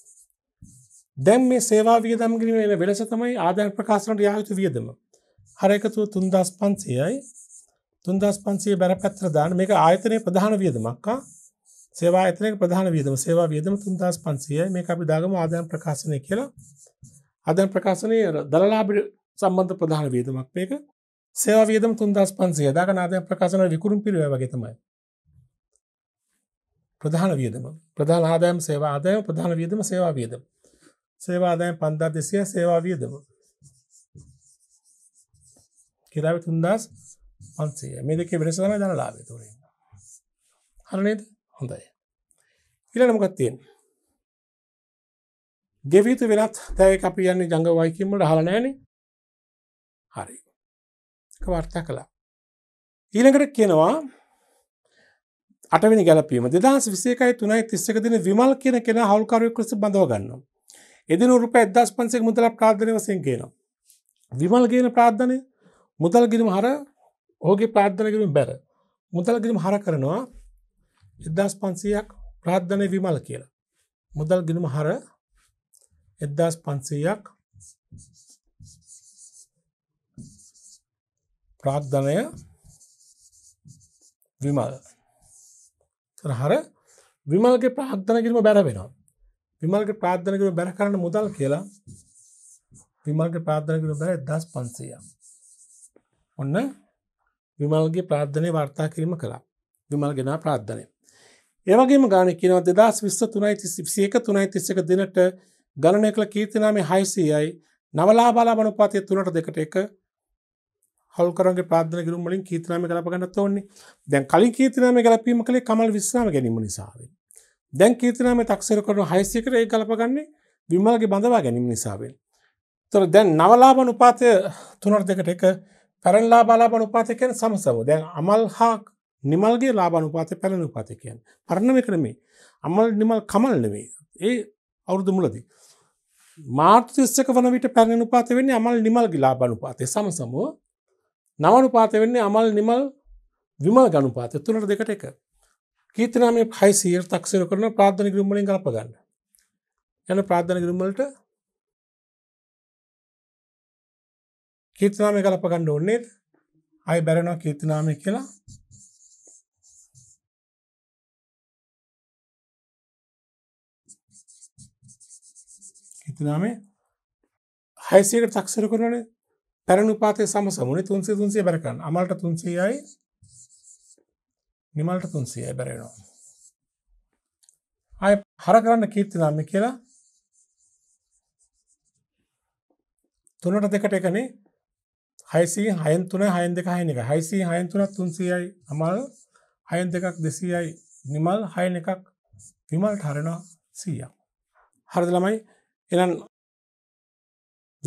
දැන් මේ සේවා වියදම් කිරීම එන වෙනස තමයි ආදායම් ප්‍රකාශනට යා යුතු වියදම. හර එකතුව 3500යි 3500 බරපැත්‍ර දාන මේක ආයතනයේ ප්‍රධාන වියදමක් ආ. සේවා ආයතනයේ ප්‍රධාන වියදම සේවා වියදම 3500යි මේක අපි දාගමු ආදායම් ප්‍රකාශනය කියලා. ආදායම් ප්‍රකාශනයේ දළලාභ සම්බන්ධ ප්‍රධාන වියදමක් මේක. සේවා වියදම 3500 දාගන්න ආදායම් ප්‍රකාශන විකුරුම් පිරිවැය වගේ තමයි. ප්‍රධාන වියදම ප්‍රධාන ආදායම් සේවා ආදායම ප්‍රධාන වියදම සේවා වියදම සේවාදායම් පන්දා දෙසිය සේවා වියදම කිරාව තුන්දස් පන්සේ මේ දෙකේ වෙනස තමයි දන ලාභය තෝරේ හරනේද හොඳයි ඊළඟ මොකක්ද තියෙන්නේ ගෙවිත වෙනත් තෑයක අපි යන්නේ ජංග වයිකින් වල අහලා නැහනේ හරි ඒක වර්තා කළා ඊළඟට කියනවා අටවෙනි ගැලපීම 2021යි 3යි 31 දින විමල් කියන කෙනා හවුල්කරුවෙක් ලෙස බඳව ගන්නවා එදින රුප එදස් පන්සේ මුදල ප්‍රාධනය වසයෙන් කියනවා. විමල් කියන ප්‍රාධ්ධනය මුදල් ගිරිම හර ඕගේ ප්‍රාධ්ධනකිරීම බැර. මුදල් ගිරිම හර කරනවා එදස් පන්සීයක් ප්‍රාධ්ධනය විමල් කියලා. මුදල් ගිනිම හර එදදාස් පන්සීයක් ප්‍රාග්ධනය විමල් හර විමල්ගේ ප්‍රාග්ධන කිරීම බැර වෙනවා විමල්ගේ ප්‍රාර්ථනා කරන බැර කරන්න මුදල් කියලා විමල්ගේ ප්‍රාර්ථනා කරන බැර 1500ක්. ඔන්න විමල්ගේ ප්‍රාර්ථනය වර්තා කිරීම කළා. විමල් ගෙනා ප්‍රාර්ථනය. ඒ වගේම ගාන කියනවා 2023 3යි 31 දිනට ගණනය කළ කීර්තිනාමේ 600යි නවලාභ ලාභ අනුපාතය 3ට 2ට 1 හල්කරගේ ප්‍රාධන ගරුම් වලින් කීතනාම කලප ගන්නත් ඕන්නේ දැන් කලින් කීතනාම කලපීම කළේ කමල් විශ්‍රාම ගැනීම නිසාවෙන් දැන් කීර්තිනාම තක්සර කරන හයිසිකර ඒ කලපගන්නේ විමල්ගේ බඳවා ගැනීම නිසාවෙන්. තොර දැන් නවලාබන උපාතය තුනර දෙකට එක පැරල්ලා බලාබන උපාතකයන සමසව දැන් අමල් හා නිමල්ගේ ලාබන උපාතය පැරණ උපාතකයන් පරණම කරමේ අමල් නිමල් කමල් නෙවේ ඒ අවුරුදු මුලදී. මාර්තතිස්සක වන විට පැරණ උපාත වෙන්නේ අමල් නිමල්ගේ ලාබන උපාතය සමසමෝ නවනුපාත වෙන්නේ අමල් නිමල් විමල් ගනුපාත තුනට දෙකට එක ගීතනාමය හයිසියට තක්ෂර කරන ප්‍රාධන ග්‍රම්මලින් කලපගන්න යන ප්‍රාධන ග්‍රම්මලට කීතනාමය කලපගන්න ඔන්නේත් අයි බැරෙනවා කීතනාමය කියලා කීතනාමය හයිසියට තක්ෂර කරන පැරණු පාතය සම සමුණ තුන්සේ තුන්සේ බැරකන්න අමල්ට තුන්සේයයි නිමල්ට තුන්සිය බැරෙනවා. අය හර කරන්න කීර්ති දම්ම කියලා තුනට දෙකට එකනේ හයිසී හයන් තුන හයන් දෙක හයන එක හයිසී හයන් තුනක් තුන්සියයි අමල් හයන් දෙකක් දෙසීයයි නිමල් හයන එකක් විමල්ට හරෙනවා සීයක්. හරද ළමයි එනන්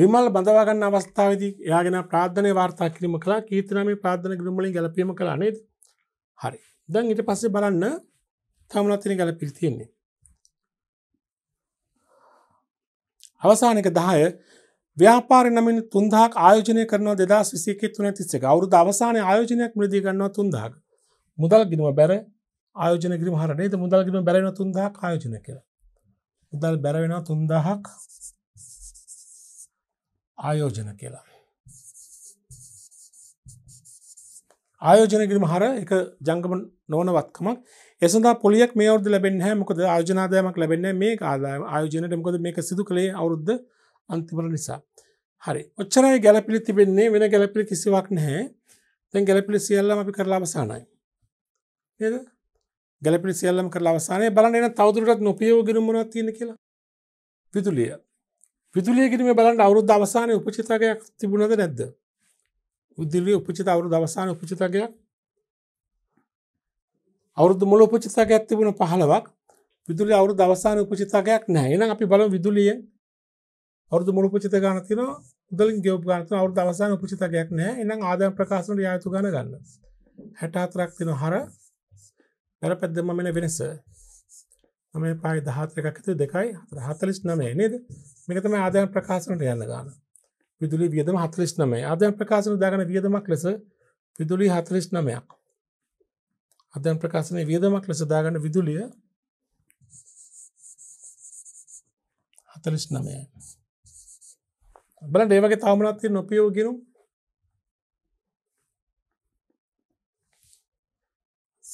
විමල් බඳවාගන්න අවස්ථාවදී එයාගෙන ප්‍රාධනය වාර්තා කිරීම කලා කීතනම ප්‍රාධන ග්‍රමලින් ගැලපීම කලා නේද හරි දැන් ඉට පස්සේ බලන්න තමනත්තින කල පිල්තියෙන්නේ. අවසානක දහය ව්‍යාපාර නමින් තුන්දාක් ආයෝජනය කරනවා දෙදා විසික තුන තිස්සේ අවුරු දවසාන ආයෝජනයක් මෘදී ගන්නවා තුන්දාක් මුදල් ගිනුව බැර ආයෝජන ගිරි හරනේද මුදල් ගිරීම බැරෙන තුන්දාක් ආයෝජන කර මුදල් බැරවෙන තුන්දහක් ආයෝජන කියලා ආයෝජන කිරීම හර එක ජංගම නොනවත්කමක් එසඳ පොලියක් මේවද ලැබෙන් හැමකොද ආයෝජනාදයමක් ලැබෙන මේ ආදායම ආයෝජනයට මොකද මේක සිදු කළේ අවුද්ධ අන්තිමර නිසා. හරි ඔච්චරයි ගැලපිලි තිබෙන්නේ වෙන ගැලපිලි කිසිවක් නැහැ තැන් ගැලපිලි සියල්ලම අපි කරලා අවසානයි. ඒද ගැලපිලි සියල්ලම කරලා අවසානය බලන්න එන තවදුරටත් නොපියෝ ගිරමුණක් තියෙන කියලා විදුලිය. විදුලිය කිරීම බලන්න අවුද්ධ අවසානය උපචිතකයක් තිබුණද නැද්ද. උදිල්ලි උපචිත අවුරුදු අවසාන උපචිතකයක් අවුරුදු මුල උපචිතකයක් තිබුණ පහලවක් විදුලි අවුරුදු අවසාන උපචිතකයක් නැහැ. එහෙනම් අපි බලමු විදුලියෙන් අවුරුදු මුල උපචිත ගන්න තියෙනවා උදලින් ගෙවප් ගන්න තියෙනවා අවුරුදු අවසාන උපචිතකයක් නැහැ. එහෙනම් ආදායම් ප්‍රකාශන රියායතු ගන්න ගන්න. 64ක් තියෙනවා හර. පෙරපැද්දම මෙන්න වෙනස. මම පායි 14 එකක් හිතුවේ 2යි 49 නේද? මේක තමයි ආදායම් ප්‍රකාශනට යන්න ගන්න. විදුලි වියදම හතලිස් නමේ අධ්‍යන් ප්‍රකාශන දාගන වියදමක් ලෙස විදුලි හතලිස් නමයක් අධ්‍යන් ප්‍රකාශනය වියදමක් ලෙස දාගන විදුලිය හතලිස් නමය බල ඒවගේ තාමනත්ය නොපියෝ ගෙනුම්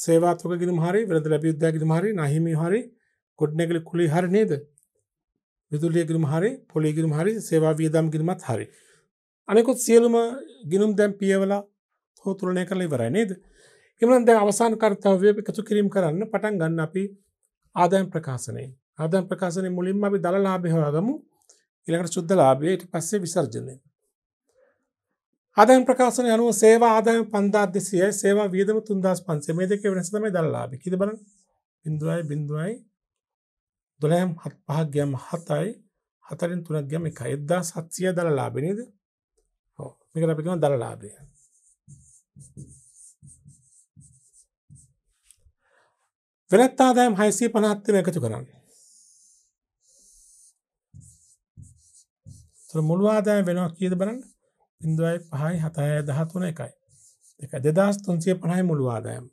සේවාතක ගෙන හරි වෙද ලැබියුද්ධයක හරි නහිමි හරි ගොඩ්නැගල කුලි හරි නේද විදුලිය ගිරුම් හරි පොලි ගිරුම් හරි සේවා වියදම් ගිරිමත් හරි. අනෙකුත් සියලුම ගිනුම් දැම් පියවලා හෝතුරණය කළ ඉවරයි නේද. එමන දැ අවසාන කර්තාවය එකතු කිරීම් කරන්න පටන් ගන්න අපි ආදායම් ප්‍රකාශනය ආදායම් ප්‍රකාශනය මුලින්ම අපි දළ ලාභය හොයාගමු ඉළඟට සුද්ද ලාභයට පස්සේ විසර්ජනය. ආදායම් ප්‍රකාශන අනුව සේවා ආදායම් පන්දාත් දෙසිය සේවා වියදම තුන්දස් පන්සේ මේ දෙක වෙනසතම දල්ලාබි කිද බල බිඳුවයි බිඳුවයි දොළෑම් හත් පහක් ගැම් හතයි හතරින් තුනක් ගැම එක එද්දා සත්සිය දළ ලාබෙනද මේක අපිම දළලාබය වෙනත්තාදායම් හයිසිය පනහත්තම එකතු කරන්න මුළුවාදාය වෙනවා කියද බලන්න ඉන්දුවයි පහයි හතය දහතුන එකයි එක දෙදස් තුන්සිය පණයි මුළුවාදායම්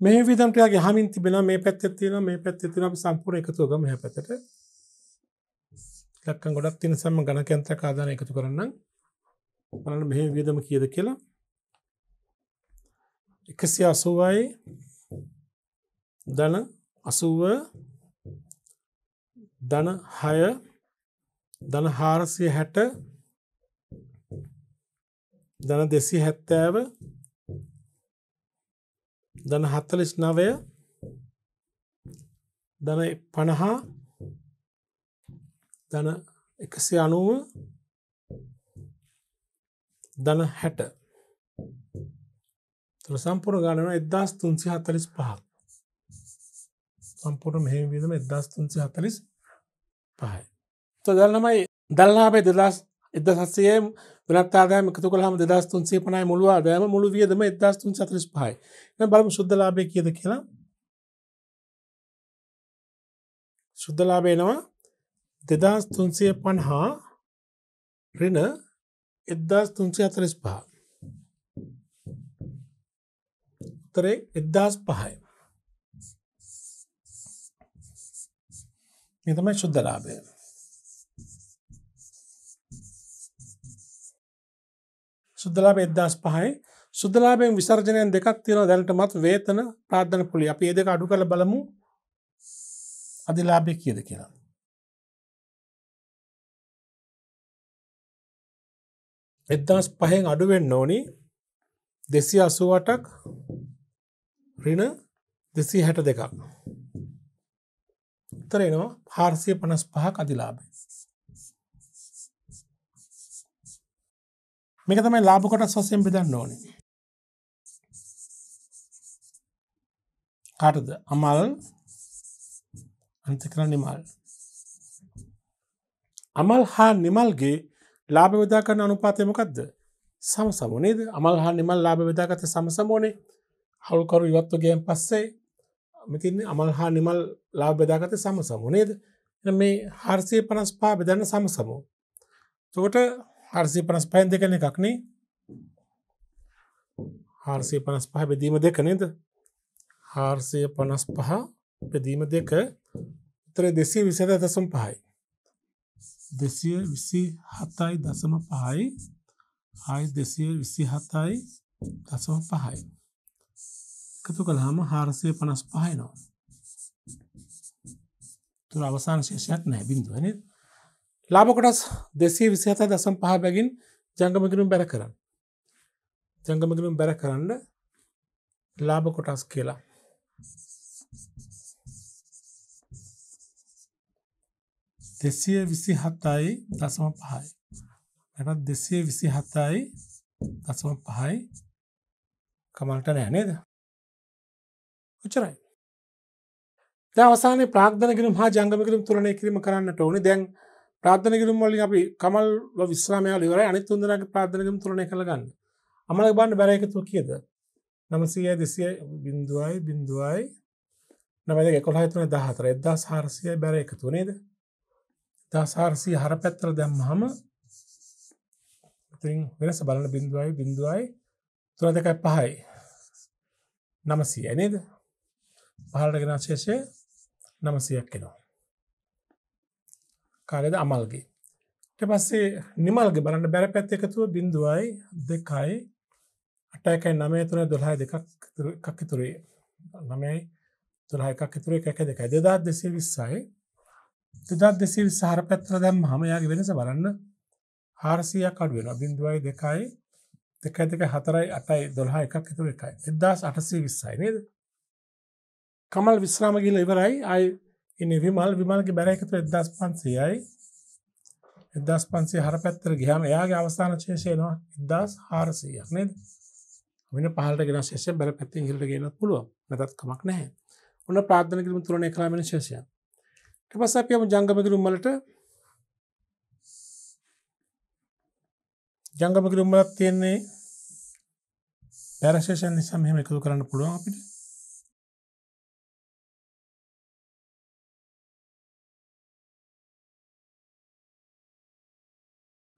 මේ විදන්ට ගහමින් තිබෙන මේ පැත් ඇතින මේ පැත් ඇතින සම්පූර් එකතුව මෙහ පැතට ලක්කන් ගොඩක් තින සම්ම ගණකයන්ත්‍ර කාදාන එකතු කරන්න බලන මෙහ වියදම කියද කියලා එකසි අසුවයි දන අසුව දන හය දන හාරසිය හැට දන දෙසි හැත්තෑව දන හත්තලිස් නවය දන පණහා දන එකසි අනුව දන හැට සම්පුර ගණන එදස් තුන්සි හතලිස් පහක් සම්පුර මෙහවිදම එදස් තුන්සි හතලිස් පහයි. තො දැල්නමයි දල්ලාබේ දෙදස් එද සත්සයම් වෙනත්තාදෑම එකතු කළහම දෙදස්තුන්සේ පනයි මුළුව දෑම මුළු වියදම එදස්තුන් සතරිස් පහයි න බලම සුද්දලාබය කියද කියලා සුද්දලාබේනවා දෙදස් තුන්සය පන්හා රින එදදාස් තුන්සය අතරිස් පහ තරේ එදදාස් පහයි මෙතමයි ශුද්ධලාබය සුද්දලාබ එද්දස් පහයි සුද්දලාබෙන් විසර්ජනයන් දෙකක් තියෙන දැනටමත් වේතන ප්‍රාධන පුලි අප ඒදක අඩු කළ බලමු අධිලාභය කියද කියලා. එදදාස් පහෙන් අඩුවෙන් ඕනි දෙසි අසුවටක් රින දෙසි හැට දෙකක්. තරෙනවා හාර්සිය පනස් පහක් අධිලාබේ. මේක තමයි ලාභ කොටස් වශයෙන් බෙදන්න ඕනේ. කාටද? අමල් අන්තිකර නිමල්. අමල් හා නිමල්ගේ ලාභ බෙදා කරන අනුපාතය මොකද්ද? සමසම නේද? අමල් හා නිමල් ලාභ බෙදාගත සමසමෝනේ. හවුල්කරු ඉවත්ව ගියන් පස්සේ මෙතින්නේ අමල් හා නිමල් ලාභ බෙදාගත සමසම නේද? මේ 455 බෙදන්න සමසම. එතකොට හර්සය පනස් පහන් දෙකන එකක්නේ හාර්සය පනස් පහ බෙදීම දෙක නේද හාර්සය පනස් පහ බෙදීම දෙක තර දෙසිය විසද දසම් පහයි දෙසිය විසි හතයි දසම පහයි ආයි දෙසිය විසි හතයි දසම පහයි එකතු කළහම හාරසය පනස් පහයි නවා තුර අවසාන ශේෂයක් නෑ බින්දුවනේ ලාබකොටස් දෙසේ විසිහත දසම් පහ බැගින් ජංගමකිරුම් බැර කරන්න. ජංගමකිරුම් බැර කරන්න ලාබකොටස් කියලා. දෙසිය විසි හත්තායි දසම පහයි. ඇත් දෙසිය විසි හත්තායි දසම පහයි කමල්ට නෑනේද. උචරයි. අවසාන ප්‍රාග්ධනකිරම් හා ජංගමකිරම් තුරණය කිරීම කරන්නට ඕනි දැන් ප්‍රාධනකිරම් වලින් අපි කමල් විස්්‍රමයා ලිවර අනි තුන්දරක ප්‍රාධනකම් තුරණය කළගන්න අමල බන්න බැරයක තු කියද නමසීය දෙසිය බින්දුවයි බින්දුවයි නමද එකොළහතුන දහතර එදදා සාරසිය බැර එක තුනේද දාසාරසිය හර පැත්තර දැම් හම ඉතින් වෙනස බලන බින්දුවයි බින්දුවයි තුර දෙකයි පහයි නමසීය නේද පහලට ගෙනශේෂය නමසයක් කෙනවා කාලෙද අමල්ගේ ට පස්සේ නිමල්ගේ බලන්න බැර පැත් එකතුව බිඳුවයි දෙකයි අටයකයි නමය තුන දොල්හයි දෙකක් කක්කිතුරේ නමයි තුළහයි එකක්කිතුරේ එකක දෙකයි දෙදා දෙසේ විස්සයි දෙදත් දෙසිල් සහර පැත්‍ර දැම් හමයාගේ වෙනස බලන්න හාරසියක් අඩුවෙන බින්දුවයි දෙකයි දෙක දෙක හතරයි අටයි දොල්හා එකක් තුර එකයි එදදාස් අටසේ විස්සයි නේද කමල් විශ්‍රාම කියල ඉවරයි අයි ඉන්නේ විමල් විමල්ගේ බැර එකතු 1500යි 1500 හර පැත්තට ගියාම එයාගේ අවසාන ශේෂය එනවා 1400ක් නේද? වෙන පහළට ගෙන ශේෂය බැර පැත්තෙන් ඉහළට ගේනත් පුළුවන්. නැතත් කමක් නැහැ. ඔන්න ප්‍රාර්ථනා කිරීම තුලනේ කළා වෙන ශේෂය. ඊට පස්සේ අපි යමු ජංගම කිරීම වලට ජංගම කිරීම වලත් තියෙන්නේ පැරශේෂයන් නිසා මෙහෙම එකතු කරන්න පුළුවන් අපිට.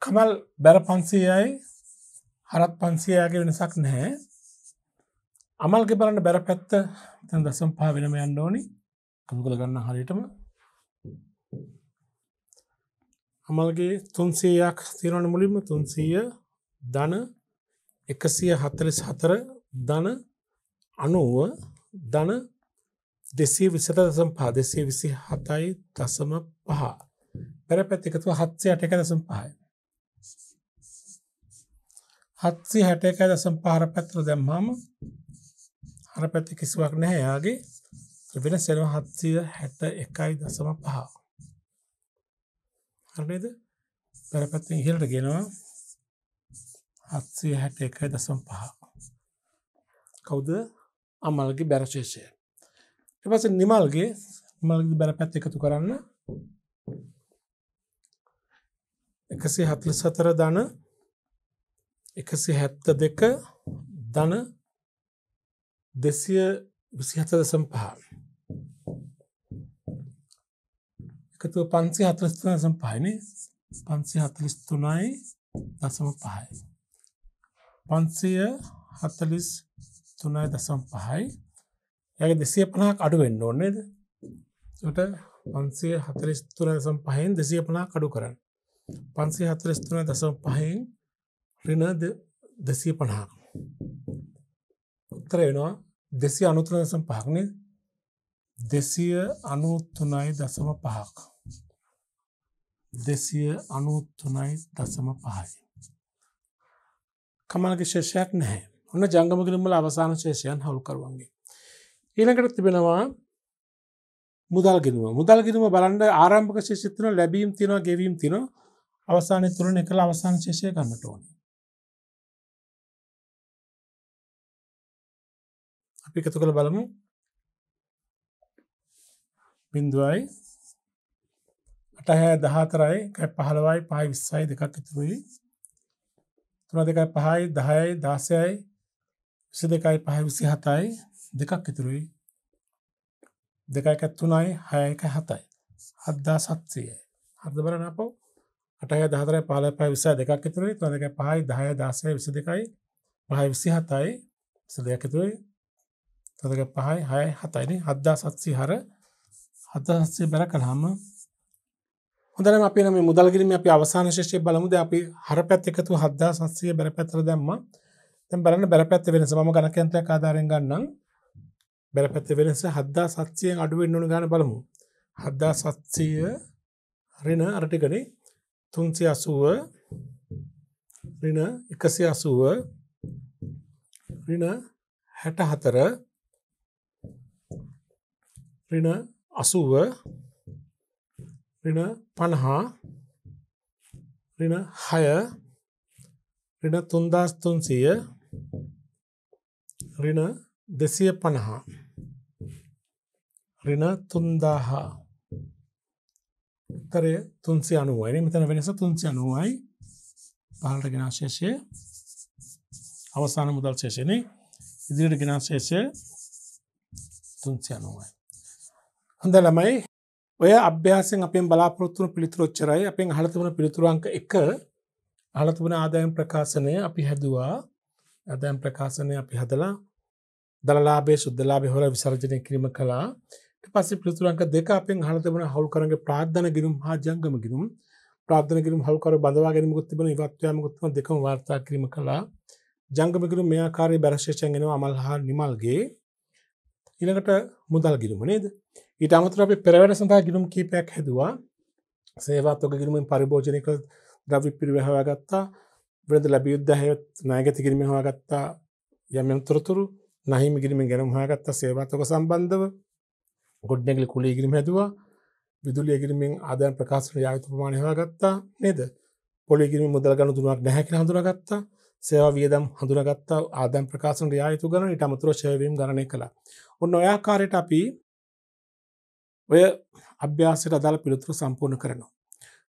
කමල් බැර පන්සීයයි හරත් පන්සියයාගේ වෙනසක් නැහැ අමල්ගේ බලන්න බැර පැත්ත තැන් දසම් පා වෙනම යන්න ඕනි කමුකළ ගන්න හරිටම අමල්ගේ තුන්සීයක් තිරවන මුලින්ම තුන්සීය ධන එකසිය හතලිස් හතර ධන අනුව ධන දෙසේ විසට දසම් පා දෙසේ විසි හතයි දසම පහ පැර පැත් එකතුව හත්සේ අටක දසම් පහයි හත්සේ හැට එකයි දසම් පාර පැත්‍ර දැම්හාම අර පැත්ති කිසිවක් නැහැ යාගේ තිබෙන සෙලව හත්සය හැට එකයි දසම පහ හරනේද පැරපැත්ති ඉහලට ගෙනවා හත්සය හැට එකයි දසම් පහ කවුද අමල්ගේ බැරශේෂය එපස නිමල්ගේ මල්ගේ බැරපැත් එකතු කරන්න එකසේ හත්ලි සතර දන එකසි හැත්ත දෙක දන දෙසිය විසිහත දසම් පහාව එකතුව පන්සි හතරස්තන දසම් පහයිනේ පන්සි හතලිස්තුනයි දසම පහයි පන්සිය හතලිස් තුනයි දසම් පහයි ඇ දෙසිය පනාක් අඩුවෙන්න්න ඕන්නේද ට පන්සිය හතරිස්තුන දසම් පහෙන් දෙසිය පනා කඩු කරන්න පන්සේ හතරස්තුන දසම් පහෙන් රිනර්ද දෙසිය පණහා උත්තර වෙනවා දෙසි අනුතුන දසම් පහක්නේ දෙසිය අනුත්තුනයි දසම පහක් දෙසිය අනුත්තුනයි දසම පහයි කමලගේ ශේෂයක් නැහැ ඔන්න ජංගමගලින්මල අවසාන ශේෂයන් හවුල්කරුවන්ගේ ඊළඟට තිබෙනවා මුදල් ගෙනුව මුදල් ගෙනුම බලන්ඩ ආරම්භක ශේෂිතන ලැබීම් තින ගෙවීම් තින අවසානය තුරන එකළ අවසාන ශේෂය ගන්නට ඕනේ අපි එකතු කළ බලමු බින්දුවයි අටහැ දහතරයි කැ පහළවයි පහයි විස්සයි දෙකක් ඉතුරුයි තුන දෙකයි පහයි දහයයි දාසයයි විසි දෙකයි පහයි විසි හතයි දෙකක් ඉතුරුයි දෙකයික තුනයි හයක හතයි හද්දා සත්සයයි හර්ද බල නපෝ අටය දහතරයි පහල පහ විසා දෙකක් ඉතුරයි තුන දෙක පහයි දහය දාසය විසි දෙකයි පහයි විසි හතයි විසි දෙයක් ඉතුරයි තදක පහයි හය හතයින හද්දා සත්සි හර හතසේ බැර කළහම හොඳරම අප මේ මුදල්ගරම අප අවසාන ශේෂය බලමුද අපි හර පැත් එකතු හද්දා සත්සය බැර පැතර දැම්ම තැම් බලන්න බැර පැත්ත වෙනස ම ගණකන්තයක් ආධාරෙන් ගන්නම් බැර පැත්ත වෙනස හද්දා සත්සයෙන් අඩුවෙන් නොන ගන බලමු හද්දා සත්සය රෙන අරටිකනේ තුන්සි අසුව රින එකසි අසුව රින හැට හතර රින අසුව රින පණහා රින හය රින තුන්දස්තුන්සිය රින දෙසිය පණහා රින තුන්දාහා තරය තුන්සි අනුවයි මෙතන වෙනස තුන්සි අනුවයි පහලට ගෙනාශේෂය අවසාන මුදල් ශේෂණය ඉදිරිට ගෙනාශේෂය තුන්සි අනුවයි හොඳ ළමයි ඔය අභ්‍යාසෙන් අපෙන් බලාපොරොත්තුන පිළිතුරොච්චරයි අපෙන් හලතිබන පිළිතුරංක එක හලතිබන ආදායම් ප්‍රකාශනය අපි හැදවා ඇදෑම් ප්‍රකාශනය අපි හදලා දලාබේ සුද්දලාබේ හොර විසර්ජනය කිරීම කලා පස පිතුරන්ක දෙක අපෙන් හලතිබන හවුකරගේ ප්‍රාධන ගිරුම් හා ජංගම ගිරුම් ප්‍රාධන ගිරුම් හවුකර බදවාගෙන ගොත්තිබන ඉවත්වයාම ගොත්ම දෙක වාර්තා කිරීම කලා ජංගමකිරු මෙයාකාරය බැරශේෂන්ගෙනවා අමල් හා නිමල්ගේ ඉළඟට මුදල් ගිරුම නේද ඊට අමතර අපි පෙරවැට සඳහා ගිලුම් කීපයක් හැදවා සේවාත් ඔක ගිරුමින් පරිභෝජනක ද්‍රවි පිරිවහවා ගත්තා වෙනද ලැබියුද්ධහයත් නායගති කිරීම හවා ගත්තා යමයම් තොරතුරු නහිම කිරීම ගැනම් හාගත්තා සේවාතක සම්බන්ධව ගොඩ්නැගලි කුලේ කිරීම හැදවා විදුලිය කිරීමෙන් ආදයන් ප්‍රකාශන යායුතු ප්‍රමාණයවා ගත්තා නේද පොලි කිරීම මුදල් ගණු තුරුවක් නැහැකි හඳුරගත්තා සේවා වියදම් හඳුරගත්තා ආදම් ප්‍රකාශන යායුතු ගන ඉටමතුර ශයවීම් ගණය කළ ඔන්න ඔයාකාරයට අපි ඔය අභ්‍යාසයට අදාළ පිළිතුරු සම්පූර්ණ කරනවා.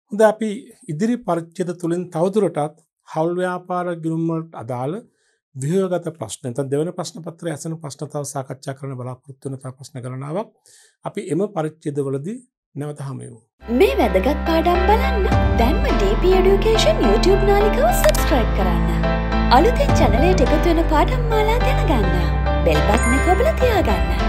හොඳ අපි ඉදිරි පරිච්චේද තුළින් තවදුරටත් හවුල් ව්‍යාපාර ගිරුම්වලට අදාළ විහගත ප්‍රශ්න ත දෙවන ප්‍රශ්න පත්‍ර ඇසන ප්‍රශ්නතාව සාකච්ඡා කරන බලාපොරත්තුනත ප්‍රශ්න කරනාවක් අපි එම පරිච්චේදවලදී නැවත හමයමු. මේ වැදගත් පාඩම් බලන්න දැන්ම DP ඩියුකේෂන් YouTube නාලිකව සබස්ක්‍රයිබ් කරන්න. අලුතින් චනලයට එකතුවෙන පාඩම් මාලා දැනගන්න. බෙල්බත්න කොබල තියාගන්න.